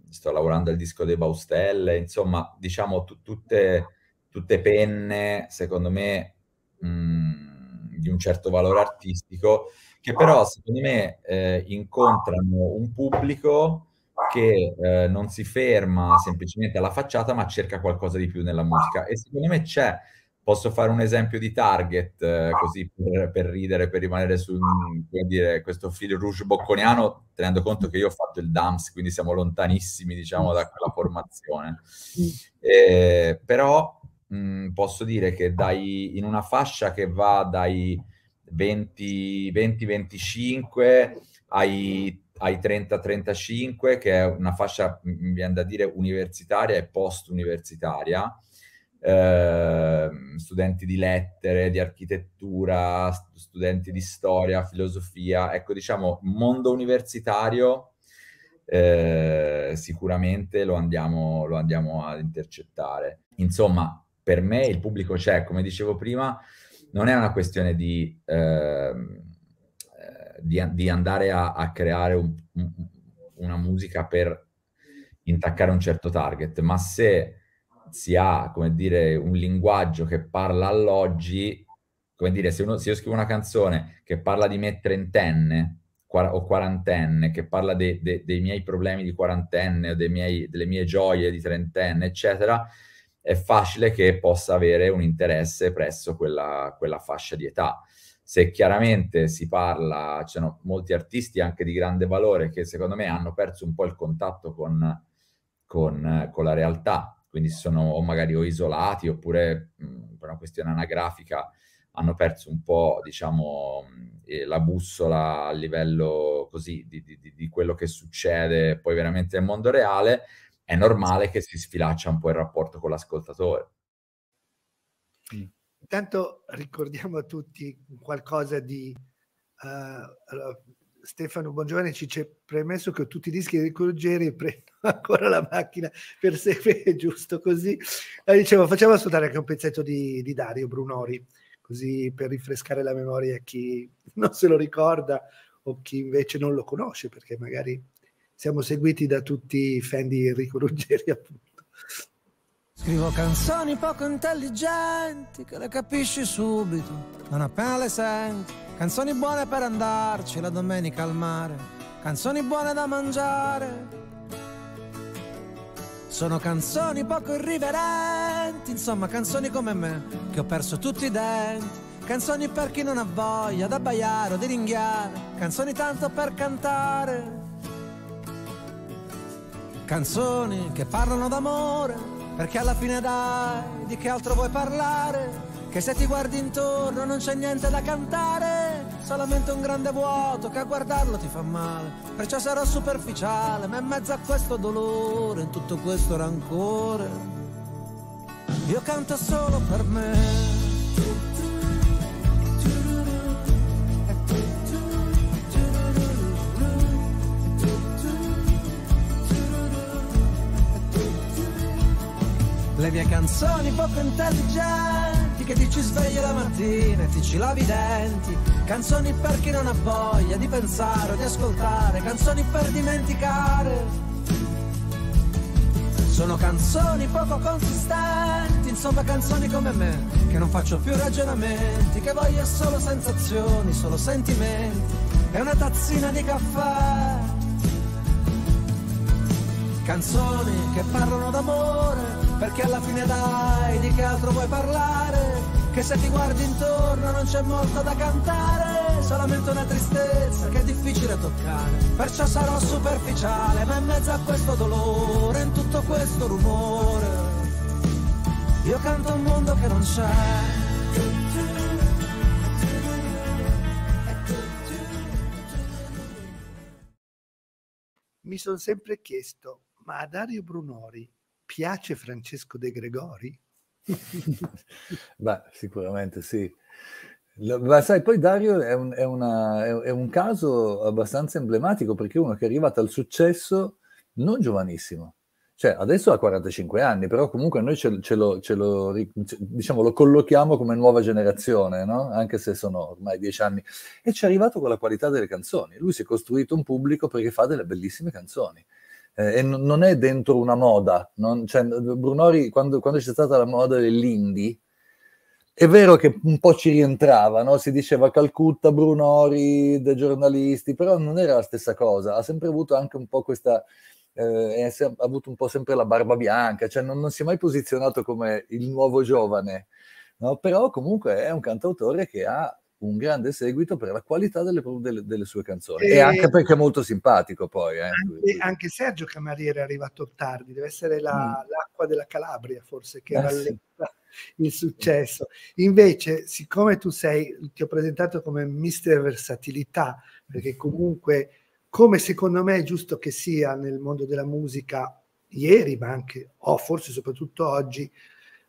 sto lavorando al disco dei Baustelle, insomma, diciamo t- tutte, tutte, penne, secondo me, mh,
mhmm,
di un certo valore artistico, che però, secondo me, eh, incontrano un pubblico che eh, non si ferma semplicemente alla facciata, ma cerca qualcosa di più nella musica. E secondo me c'è. Posso fare un esempio di target, eh, così per, per, ridere, per rimanere su mm, dire, questo filo rouge bocconiano, tenendo conto che io ho fatto il DAMS, quindi siamo lontanissimi, diciamo, da quella formazione. Eh, però mh, mm, posso dire che dai, in una fascia che va dai 20-25 ai ai 30-35, che è una fascia, mi viene da dire, universitaria e post-universitaria, eh, studenti di lettere, di architettura, studenti di storia, filosofia, ecco diciamo mondo universitario eh, sicuramente lo andiamo, lo andiamo ad intercettare. Insomma, per me il pubblico c'è, come dicevo prima, non è una questione di... Eh, di, di, andare a, a creare un, un, una musica per intaccare un certo target, ma se si ha, come dire, un linguaggio che parla all'oggi, come dire, se, uno, se io scrivo una canzone che parla di me trentenne quar- o quarantenne, che parla de, de, dei miei problemi di quarantenne o miei, delle mie gioie di trentenne, eccetera, è facile che possa avere un interesse presso quella, quella fascia di età se chiaramente si parla, ci sono molti artisti anche di grande valore che secondo me hanno perso un po' il contatto con, con, con la realtà, quindi sono o magari o isolati oppure mh, per una questione anagrafica hanno perso un po', diciamo, eh, la bussola a livello così di, di, di quello che succede poi veramente nel mondo reale, è normale che si sfilaccia un po' il rapporto con l'ascoltatore.
Mm. Intanto ricordiamo a tutti qualcosa di uh, Stefano Bongiovanni ci c'è premesso che ho tutti i dischi di Ruggeri prendo ancora la macchina per seguire giusto così. Eh, dicevo, facciamo ascoltare anche un pezzetto di, di, Dario Brunori, così per rinfrescare la memoria a chi non se lo ricorda o chi invece non lo conosce, perché magari siamo seguiti da tutti i fan di Enrico Ruggeri, appunto.
Scrivo canzoni poco intelligenti che le capisci subito, non appena le senti. Canzoni buone per andarci la domenica al mare, canzoni buone da mangiare. Sono canzoni poco irriverenti, insomma canzoni come me, che ho perso tutti i denti. Canzoni per chi non ha voglia da baiare o di ringhiare, canzoni tanto per cantare. Canzoni che parlano d'amore perché alla fine dai, di che altro vuoi parlare? Che se ti guardi intorno non c'è niente da cantare, solamente un grande vuoto che a guardarlo ti fa male. Perciò sarò superficiale, ma in mezzo a questo dolore, in tutto questo rancore, io canto solo per me. le mie canzoni poco intelligenti che ti ci svegli la mattina e ti ci lavi i denti. Canzoni per chi non ha voglia di pensare o di ascoltare, canzoni per dimenticare. Sono canzoni poco consistenti, insomma canzoni come me, che non faccio più ragionamenti, che voglio solo sensazioni, solo sentimenti e una tazzina di caffè canzoni che parlano d'amore, perché alla fine dai di che altro vuoi parlare? Che se ti guardi intorno non c'è molto da cantare, solamente una tristezza che è difficile toccare. Perciò sarò superficiale, ma in mezzo a questo dolore, in tutto questo rumore, io canto un mondo che non c'è.
mi sono sempre chiesto ma a Dario Brunori piace Francesco De Gregori?
Beh, sicuramente sì. Ma sai, poi Dario è un, è una, è un caso abbastanza emblematico perché è uno che è arrivato al successo non giovanissimo, cioè adesso ha 45 anni, però comunque noi ce, ce, lo, ce, lo, ce diciamo, lo, collochiamo come nuova generazione, no? anche se sono ormai dieci anni, e ci è arrivato con la qualità delle canzoni. Lui si è costruito un pubblico perché fa delle bellissime canzoni. Eh, e non è dentro una moda. Non, cioè, Brunori, quando, quando c'è stata la moda dell'Indy, è vero che un po' ci rientrava, no? si diceva Calcutta, Brunori, dei giornalisti, però non era la stessa cosa, ha sempre avuto anche un po' questa, eh, ha avuto un po' sempre la barba bianca, cioè non, non si è mai posizionato come il nuovo giovane, no? però comunque è un cantautore che ha un grande seguito per la qualità delle, delle, delle sue canzoni e, e, anche perché è molto simpatico poi. Eh. Anche,
anche, Sergio Camariere è arrivato tardi, deve essere la, mm. l'acqua della Calabria forse che eh, rallenta sì. il successo. Invece, siccome tu sei, ti ho presentato come mister versatilità, perché comunque, come secondo me è giusto che sia nel mondo della musica ieri, ma anche, o oh, forse soprattutto oggi,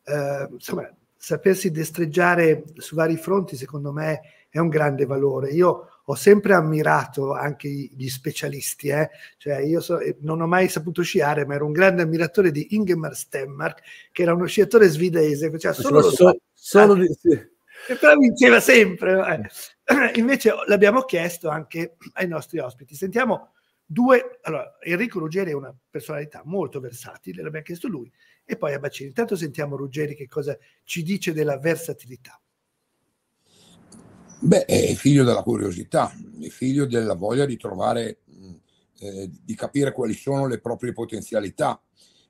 eh, insomma, sapersi destreggiare su vari fronti, secondo me, è un grande valore. Io ho sempre ammirato anche gli specialisti, eh? cioè io so, non ho mai saputo sciare, ma ero un grande ammiratore di Ingemar Stenmark, che era uno sciatore svedese, faceva
solo, so, solo, solo di... e
però vinceva sempre. Eh. Invece l'abbiamo chiesto anche ai nostri ospiti. Sentiamo due, allora, Enrico Ruggeri è una personalità molto versatile, l'abbiamo chiesto lui, e poi a bacini. Intanto sentiamo Ruggeri che cosa ci dice della versatilità.
Beh, è figlio della curiosità, è figlio della voglia di trovare, mm, eh, di capire quali sono le proprie potenzialità,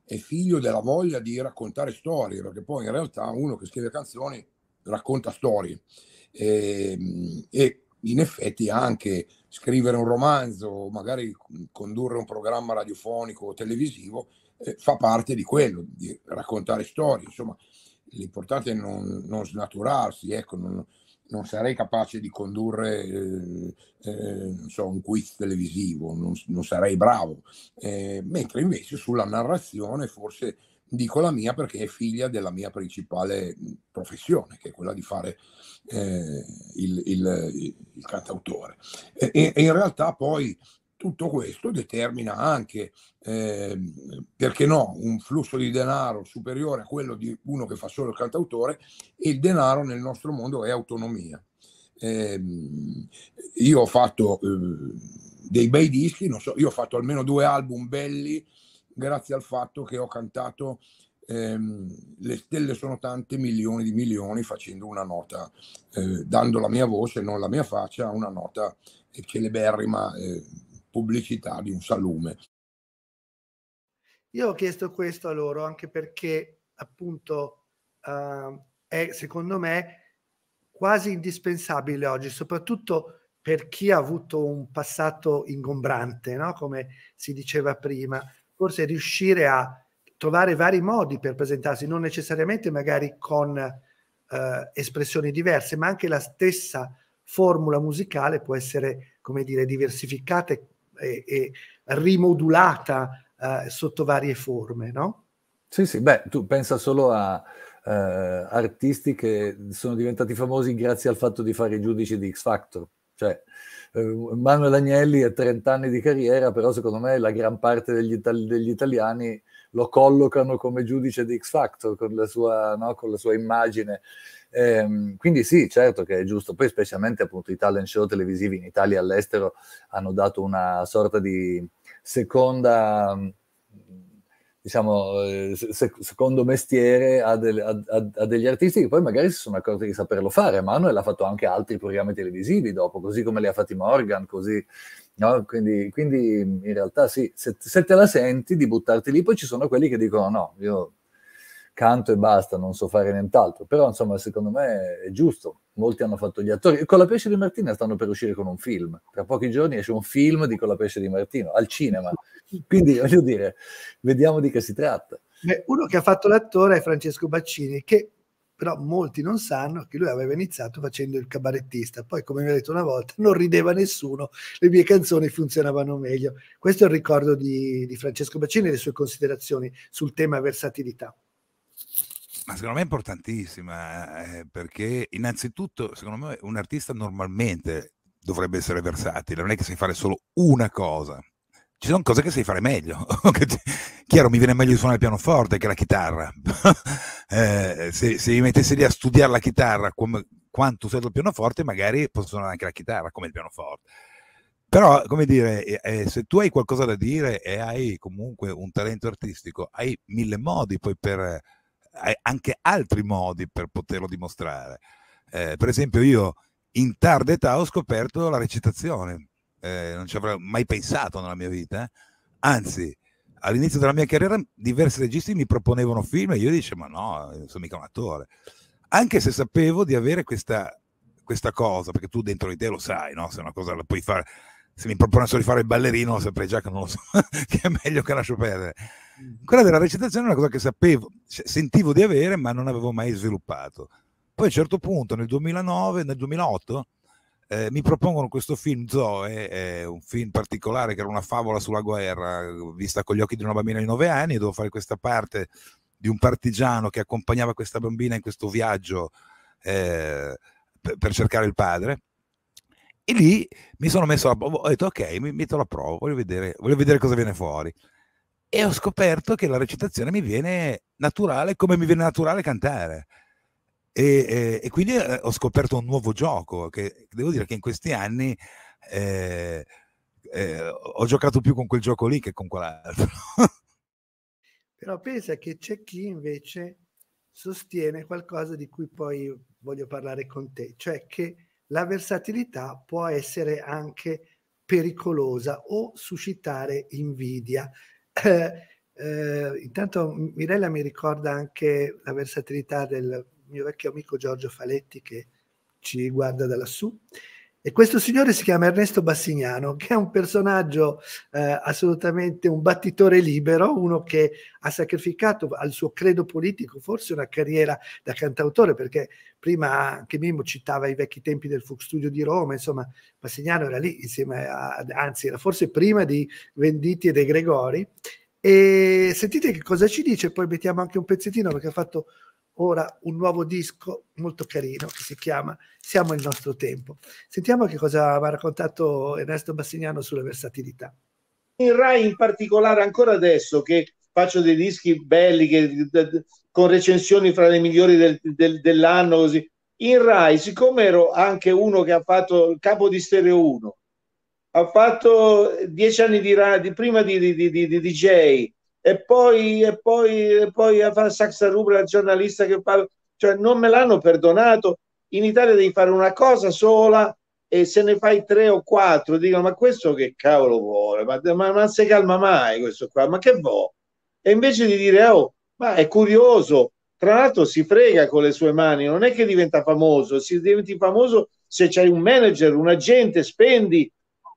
è figlio della voglia di raccontare storie, perché poi in realtà uno che scrive canzoni racconta storie. E, ehm, e in effetti anche scrivere un romanzo, magari condurre un programma radiofonico o televisivo, eh, fa parte di quello, di raccontare storie, insomma, l'importante è non, non snaturarsi, ecco, non, non, sarei capace di condurre eh, eh, so, un quiz televisivo, non, non sarei bravo, eh, mentre invece sulla narrazione forse dico la mia perché è figlia della mia principale professione, che è quella di fare eh, il, il, il, cantautore. E, e, in realtà poi tutto questo determina anche, eh, perché no, un flusso di denaro superiore a quello di uno che fa solo il cantautore e il denaro nel nostro mondo è autonomia. Eh, io ho fatto eh, dei bei dischi, non so, io ho fatto almeno due album belli grazie al fatto che ho cantato ehm, le stelle sono tante, milioni di milioni, facendo una nota, eh, dando la mia voce, non la mia faccia, una nota celeberrima. Eh, pubblicità di un salume.
Io ho chiesto questo a loro anche perché appunto uh, è secondo me quasi indispensabile oggi, soprattutto per chi ha avuto un passato ingombrante, no? come si diceva prima, forse riuscire a trovare vari modi per presentarsi, non necessariamente magari con eh, espressioni diverse, ma anche la stessa formula musicale può essere, come dire, diversificata e e, e rimodulata eh, sotto varie forme, no?
Sì, sì, beh, tu pensa solo a eh, artisti che sono diventati famosi grazie al fatto di fare i giudici di X Factor. Cioè, eh, Manuel Agnelli ha 30 anni di carriera, però secondo me la gran parte degli, itali- degli italiani lo collocano come giudice di X Factor con no, con la sua immagine Ehm, quindi sì, certo che è giusto, poi specialmente appunto i talent show televisivi in Italia e all'estero hanno dato una sorta di seconda mm, diciamo, eh, sec- secondo mestiere a, del, a, a, a, degli artisti che poi magari si sono accorti di saperlo fare. Manuel ha fatto anche altri programmi televisivi dopo, così come li ha fatti Morgan, così. No? Quindi, quindi in realtà sì, se, se, te la senti di buttarti lì, poi ci sono quelli che dicono no, io canto e basta, non so fare nient'altro, però insomma secondo me è giusto, molti hanno fatto gli attori, con la pesce di Martina stanno per uscire con un film, tra pochi giorni esce un film di con la pesce di Martino al cinema, quindi voglio dire, vediamo di che si tratta. Beh, uno che ha fatto l'attore è Francesco Baccini, che
però molti non sanno che lui aveva iniziato facendo il cabarettista, poi come mi ha detto una volta non rideva nessuno, le mie canzoni funzionavano meglio. Questo è il ricordo di, di Francesco Baccini e le sue considerazioni sul tema versatilità.
Ma secondo me è importantissima, eh, eh, perché innanzitutto, secondo me, un artista normalmente dovrebbe essere versatile, non è che sai fare solo una cosa. Ci sono cose che sai fare meglio. Chiaro, mi viene meglio suonare il pianoforte che la chitarra. eh, se, se mi mettessi lì a studiare la chitarra come, quanto usato il pianoforte, magari posso suonare anche la chitarra come il pianoforte. Però, come dire, eh, se tu hai qualcosa da dire e hai comunque un talento artistico, hai mille modi poi per anche altri modi per poterlo dimostrare. Eh, per esempio io in tarda età ho scoperto la recitazione, eh, non ci avrei mai pensato nella mia vita, eh. anzi all'inizio della mia carriera diversi registi mi proponevano film e io dicevo ma no, non sono mica un attore, anche se sapevo di avere questa, questa cosa, perché tu dentro di te lo sai, no? se una cosa la puoi fare se mi proponessero di fare il ballerino saprei già che non lo so, che è meglio che lascio perdere. Mm. Quella della recitazione è una cosa che sapevo, sentivo di avere, ma non avevo mai sviluppato. Poi a un certo punto, nel 2009, nel 2008, eh, mi propongono questo film Zoe, eh, un film particolare che era una favola sulla guerra vista con gli occhi di una bambina di 9 anni, dovevo fare questa parte di un partigiano che accompagnava questa bambina in questo viaggio eh, per, cercare il padre. E lì mi sono messo a prova, boh, ho detto ok, mi metto la prova, voglio vedere, voglio vedere cosa viene fuori. E ho scoperto che la recitazione mi viene naturale come mi viene naturale cantare. E, e, e quindi eh, ho scoperto un nuovo gioco che devo dire che in questi anni eh, eh, ho giocato più con quel gioco lì che con quell'altro.
Però pensa che c'è chi invece sostiene qualcosa di cui poi voglio parlare con te, cioè che la versatilità può essere anche pericolosa o suscitare invidia. Eh, eh, intanto Mirella mi ricorda anche la versatilità del mio vecchio amico Giorgio Faletti che ci guarda da lassù e questo signore si chiama Ernesto Bassignano, che è un personaggio eh, assolutamente un battitore libero, uno che ha sacrificato al suo credo politico forse una carriera da cantautore, perché prima anche Mimmo citava i vecchi tempi del Fuchs Studio di Roma, insomma Bassignano era lì insieme a, anzi era forse prima di Venditti e De Gregori. E sentite che cosa ci dice, poi mettiamo anche un pezzettino perché ha fatto ora un nuovo disco molto carino che si chiama Siamo il nostro tempo. Sentiamo che cosa aveva raccontato Ernesto Bassignano sulla versatilità.
In Rai in particolare ancora adesso che faccio dei dischi belli che, con recensioni fra le migliori del, del, dell'anno così. In Rai, siccome ero anche uno che ha fatto il capo di Stereo 1, ha fatto dieci anni di, di prima di, di, di DJ, e poi, e poi, e poi a fare Saxa Rubra, il giornalista che parla, cioè non me l'hanno perdonato. In Italia devi fare una cosa sola e se ne fai tre o quattro dicono ma questo che cavolo vuole, ma, ma non si calma mai questo qua, ma che vuole? E invece di dire oh, ma è curioso, tra l'altro si frega con le sue mani, non è che diventa famoso, si diventi famoso se c'hai un manager, un agente, spendi,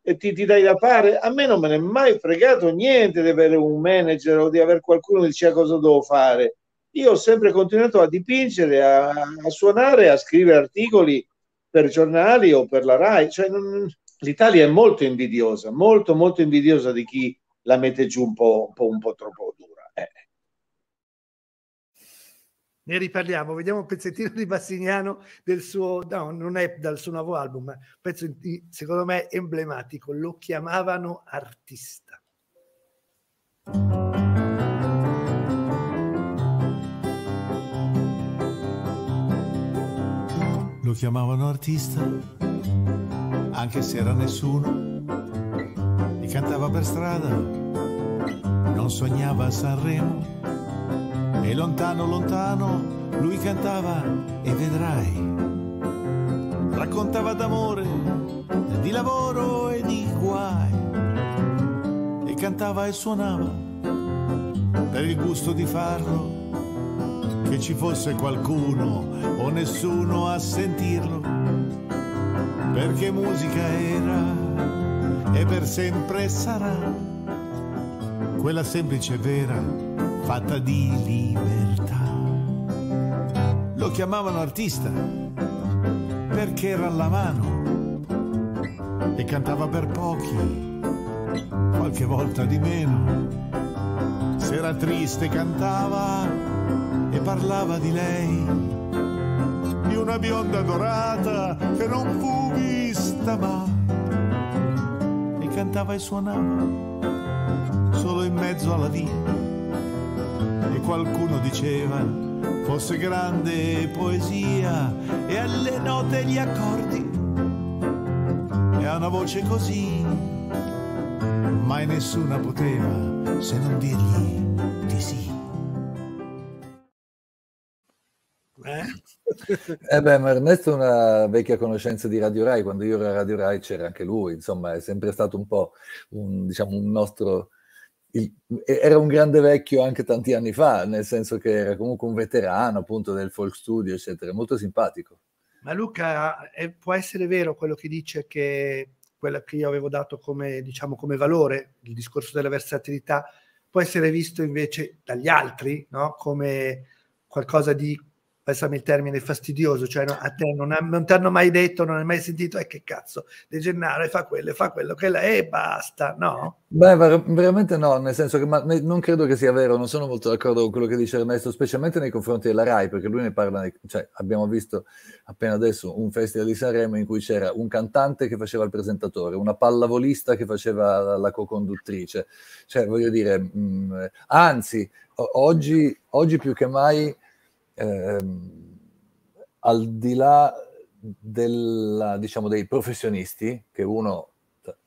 e ti, ti, dai da fare? A me non me ne è mai fregato niente di avere un manager o di avere qualcuno che dice ah, cosa devo fare. Io ho sempre continuato a dipingere, a, a suonare, a scrivere articoli per giornali o per la RAI. Cioè, non, L'Italia è molto invidiosa, molto molto invidiosa di chi la mette giù un po', un po', un po troppo dura. Eh
ne riparliamo, vediamo un pezzettino di Bassignano del suo, no, non è dal suo nuovo album, ma un pezzo secondo me emblematico, lo chiamavano artista.
Lo chiamavano artista, anche se era nessuno, e cantava per strada, non sognava Sanremo e lontano, lontano lui cantava e vedrai. Raccontava d'amore, di lavoro e di guai e cantava e suonava per il gusto di farlo. Che ci fosse qualcuno o nessuno a sentirlo, perché musica era e per sempre sarà quella semplice e vera fatta di libertà. Lo chiamavano artista perché era alla mano e cantava per pochi, qualche volta di meno. Se era triste cantava e parlava di lei, di una bionda dorata che non fu vista mai. E cantava e suonava solo in mezzo alla via e qualcuno diceva fosse grande poesia e alle note gli accordi e a una voce così mai nessuna poteva se non dirgli di sì.
Eh?
eh beh, ma Ernesto è una vecchia conoscenza di Radio Rai, quando io ero a Radio Rai c'era anche lui, insomma è sempre stato un po' un, diciamo, un nostro il, era un grande vecchio anche tanti anni fa, nel senso che era comunque un veterano appunto del folk studio, eccetera, molto simpatico.
Ma Luca, è, può essere vero quello che dice che quella che io avevo dato come, diciamo, come valore, il discorso della versatilità, può essere visto invece dagli altri no? come qualcosa di passami il termine fastidioso, cioè no, a te non, ha, non ti hanno mai detto, non hai mai sentito, e eh, che cazzo, De Gennaro fa quello, fa quello, che lei, e basta,
no? Beh, ver- veramente no, nel senso che ma, ne, non credo che sia vero, non sono molto d'accordo con quello che dice Ernesto, specialmente nei confronti della RAI, perché lui ne parla, cioè abbiamo visto appena adesso un festival di Sanremo in cui c'era un cantante che faceva il presentatore, una pallavolista che faceva la, la co-conduttrice, cioè voglio dire, mh, mm, anzi, o- oggi, oggi più che mai ehm, al di là della, diciamo, dei professionisti, che uno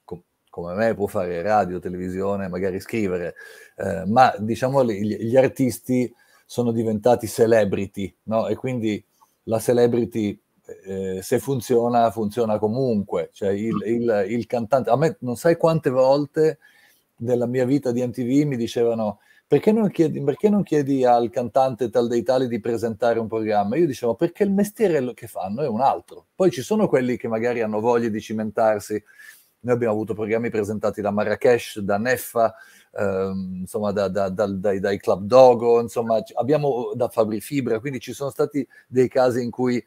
com- come me può fare radio, televisione, magari scrivere, eh, ma diciamo gli, gli, artisti sono diventati celebrity, no? E quindi la celebrity eh, se funziona, funziona comunque. Cioè il, mm. il, il, cantante, a me non sai quante volte nella mia vita di MTV mi dicevano perché non, chiedi, perché non chiedi al cantante tal dei tali di presentare un programma? Io dicevo, perché il mestiere che fanno è un altro. Poi ci sono quelli che magari hanno voglia di cimentarsi. Noi abbiamo avuto programmi presentati da Marrakesh, da Neffa, ehm, insomma, da, da, da, dai, dai, Club Dogo, insomma, abbiamo oh, da Fabri Fibra, quindi ci sono stati dei casi in cui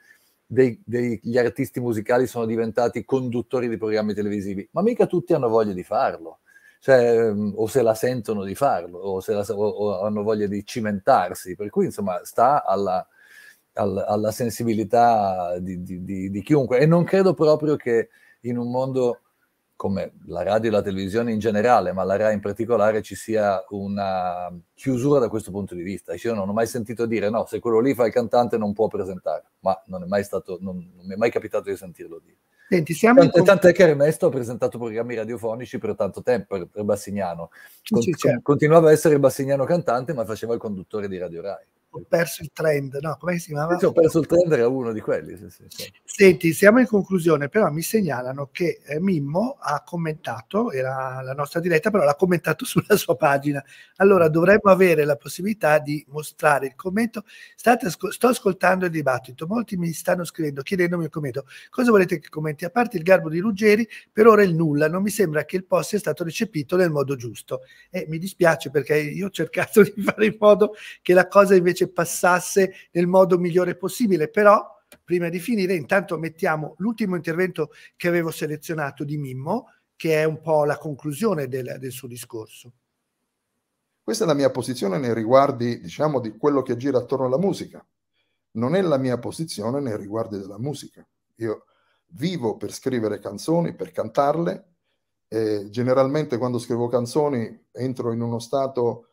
dei, degli artisti musicali sono diventati conduttori di programmi televisivi, ma mica tutti hanno voglia di farlo cioè, ehm, o se la sentono di farlo, o, se la, o, o hanno voglia di cimentarsi, per cui insomma sta alla, alla, alla sensibilità di, di, di, di chiunque e non credo proprio che in un mondo come la radio e la televisione in generale, ma la RAI in particolare, ci sia una chiusura da questo punto di vista. Cioè, io non ho mai sentito dire no, se quello lì fa il cantante non può presentare, ma non, è stato, non, non mi è mai capitato di sentirlo dire. Senti, siamo Tant- in... Tant'è che Ernesto ha presentato programmi radiofonici per tanto tempo, per, per Bassignano. Con- sì, certo. Continuava a essere il Bassignano cantante, ma faceva il conduttore di Radio RAI
ho perso il trend, no, come si chiamava?
Ho perso il trend, era uno di quelli. Sì, sì, sì.
Senti, siamo in conclusione, però mi segnalano che eh, Mimmo ha commentato, era la nostra diretta, però l'ha commentato sulla sua pagina. Allora dovremmo avere la possibilità di mostrare il commento. State, sto ascoltando il dibattito, molti mi stanno scrivendo, chiedendomi un commento. Cosa volete che commenti? A parte il garbo di Ruggeri, per ora il nulla, non mi sembra che il post sia stato recepito nel modo giusto. E eh, mi dispiace perché io ho cercato di fare in modo che la cosa invece invece passasse nel modo migliore possibile. Però, prima di finire, intanto mettiamo l'ultimo intervento che avevo selezionato di Mimmo, che è un po' la conclusione del, del suo discorso. Questa
è la mia posizione nei riguardi, diciamo, di quello che gira attorno alla musica. Non è la mia posizione nei riguardi della musica. Io vivo per scrivere canzoni, per cantarle. Eh, generalmente quando scrivo canzoni entro in uno stato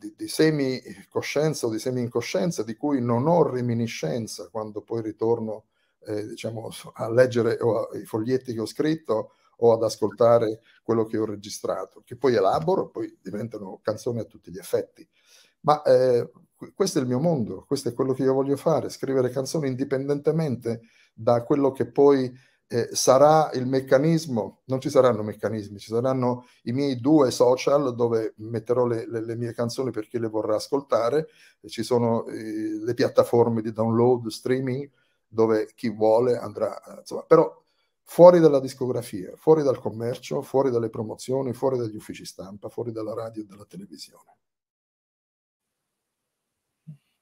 di, di semi coscienza o di semi incoscienza di cui non ho reminiscenza quando poi ritorno eh, diciamo, a leggere a, i foglietti che ho scritto o ad ascoltare quello che ho registrato, che poi elaboro, poi diventano canzoni a tutti gli effetti. Ma eh, questo è il mio mondo, questo è quello che io voglio fare, scrivere canzoni indipendentemente da quello che poi eh, sarà il meccanismo, non ci saranno meccanismi, ci saranno i miei due social dove metterò le, le, le mie canzoni per chi le vorrà ascoltare, ci sono eh, le piattaforme di download, streaming, dove chi vuole andrà, insomma, però fuori dalla discografia, fuori dal commercio, fuori dalle promozioni, fuori dagli uffici stampa, fuori dalla radio e dalla televisione.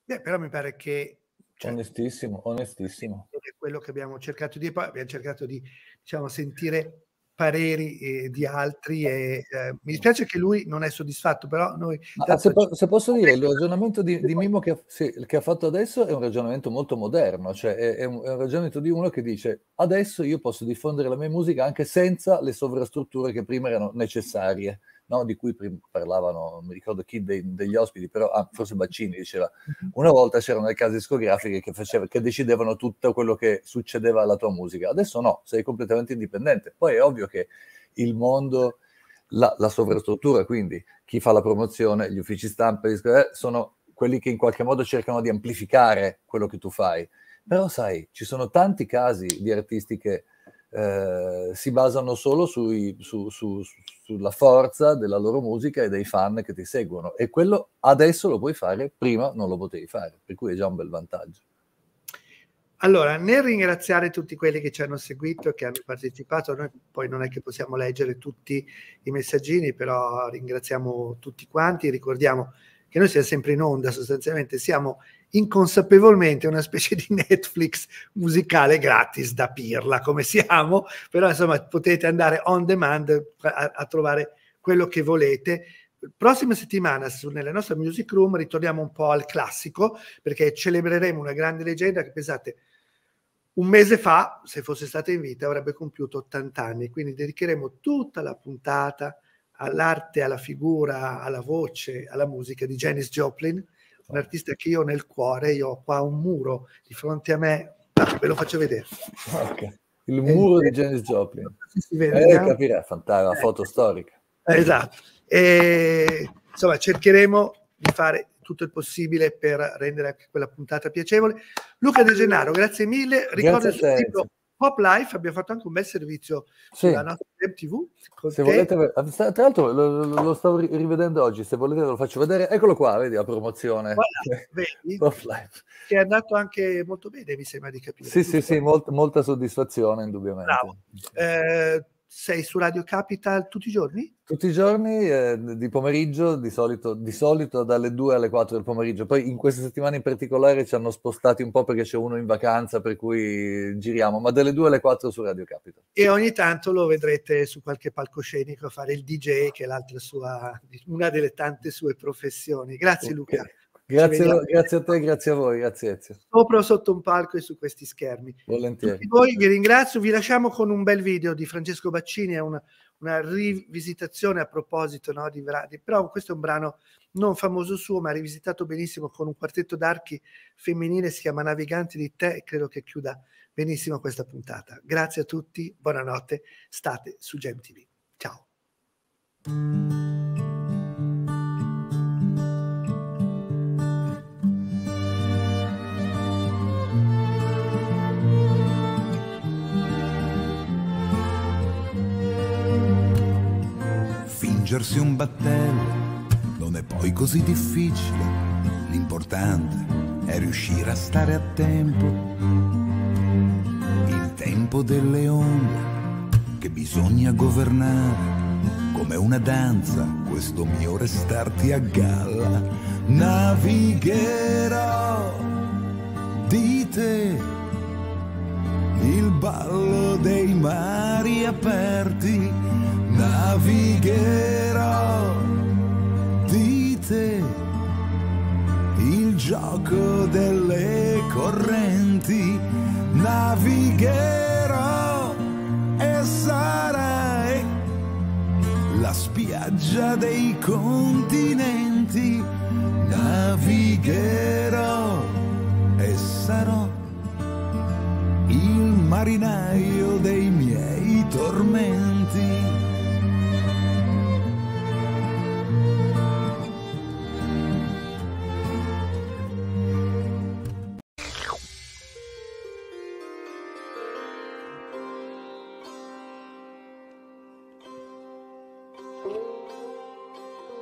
Beh, però mi pare che
cioè, onestissimo, onestissimo. È
quello che abbiamo cercato di fare, abbiamo cercato di diciamo, sentire pareri eh, di altri e eh, mi dispiace che lui non è soddisfatto, però noi...
Ah, se, po- se, posso dire, il ragionamento di, di Mimmo che, sì, che, ha fatto adesso è un ragionamento molto moderno, cioè è, è, un, è, un, ragionamento di uno che dice adesso io posso diffondere la mia musica anche senza le sovrastrutture che prima erano necessarie no? di cui parlavano, non mi ricordo chi dei, degli ospiti, però ah, forse Baccini diceva, mhm. una volta c'erano le case discografiche che, faceva, che decidevano tutto quello che succedeva alla tua musica, adesso no, sei completamente indipendente. Poi è ovvio che il mondo... La, la, sovrastruttura, quindi chi fa la promozione, gli uffici stampa, eh, sono quelli che in qualche modo cercano di amplificare quello che tu fai. Però sai, ci sono tanti casi di artisti che eh, si basano solo sui, su, su, sulla forza della loro musica e dei fan che ti seguono. E quello adesso lo puoi fare, prima non lo potevi fare, per cui è già un bel vantaggio.
Allora, nel ringraziare tutti quelli che ci hanno seguito, che hanno partecipato, noi poi non è che possiamo leggere tutti i messaggini, però ringraziamo tutti quanti, ricordiamo che noi siamo sempre in onda sostanzialmente, siamo inconsapevolmente una specie di Netflix musicale gratis da pirla, come siamo, però insomma potete andare on demand a, a trovare quello che volete. Prossima settimana su, nella nostra music room ritorniamo un po' al classico perché celebreremo una grande leggenda che pensate un mese fa, se fosse stata in vita, avrebbe compiuto 80 anni, quindi dedicheremo tutta la puntata all'arte, alla figura, alla voce, alla musica di Janis Joplin un artista che io ho nel cuore, io ho qua un muro di fronte a me, ve lo faccio vedere. Okay.
Il eh, muro e, di eh, Janis Joplin.
Si vede, eh, no? capire, fantastica, una eh. foto
storica. Esatto.
E, insomma, cercheremo di fare tutto il possibile per rendere anche quella puntata piacevole. Luca De Gennaro, grazie mille. Ricordo il suo libro Pop Life, abbiamo fatto anche un bel servizio sì. sulla nostra web TV. Volete,
tra l'altro lo, lo, stavo rivedendo oggi, se volete ve lo faccio vedere. Eccolo qua, vedi la promozione. Voilà,
vedi, Pop Life. Che è andato anche molto bene, mi sembra di capire. Sì, Tutto sì,
sì, molta, molta soddisfazione indubbiamente.
Bravo. Eh,
sei su Radio Capital tutti i giorni? Tutti i giorni eh, di pomeriggio, di solito, di solito, dalle 2 alle 4 del pomeriggio. Poi in queste settimane in particolare ci hanno spostati un po' perché c'è uno in vacanza, per cui giriamo, ma dalle 2 alle 4 su Radio Capital.
E ogni tanto lo vedrete su qualche palcoscenico fare il DJ, che è l'altra sua, una delle tante sue professioni. Grazie Luca. Okay. Grazie, grazie,
a te, grazie a voi, grazie Ezio.
Sopra sotto un palco e su questi schermi.
Volentieri. Tutti
voi vi ringrazio, vi lasciamo con un bel video di Francesco Baccini, è una, una rivisitazione a proposito no, di Veradi, però questo è un brano non famoso suo, ma rivisitato benissimo con un quartetto d'archi femminile, si chiama Naviganti di te e credo che chiuda benissimo questa puntata. Grazie a tutti, buonanotte, state su GemTV. Ciao.
Stringersi un battello non è poi così difficile, l'importante è riuscire a stare a tempo. Il tempo delle onde che bisogna governare come una danza questo mio restarti a galla. Navigherò di te il ballo dei mari aperti navigherò di te il gioco delle correnti navigherò e sarai la spiaggia dei continenti navigherò e sarò il marinaio dei miei tormenti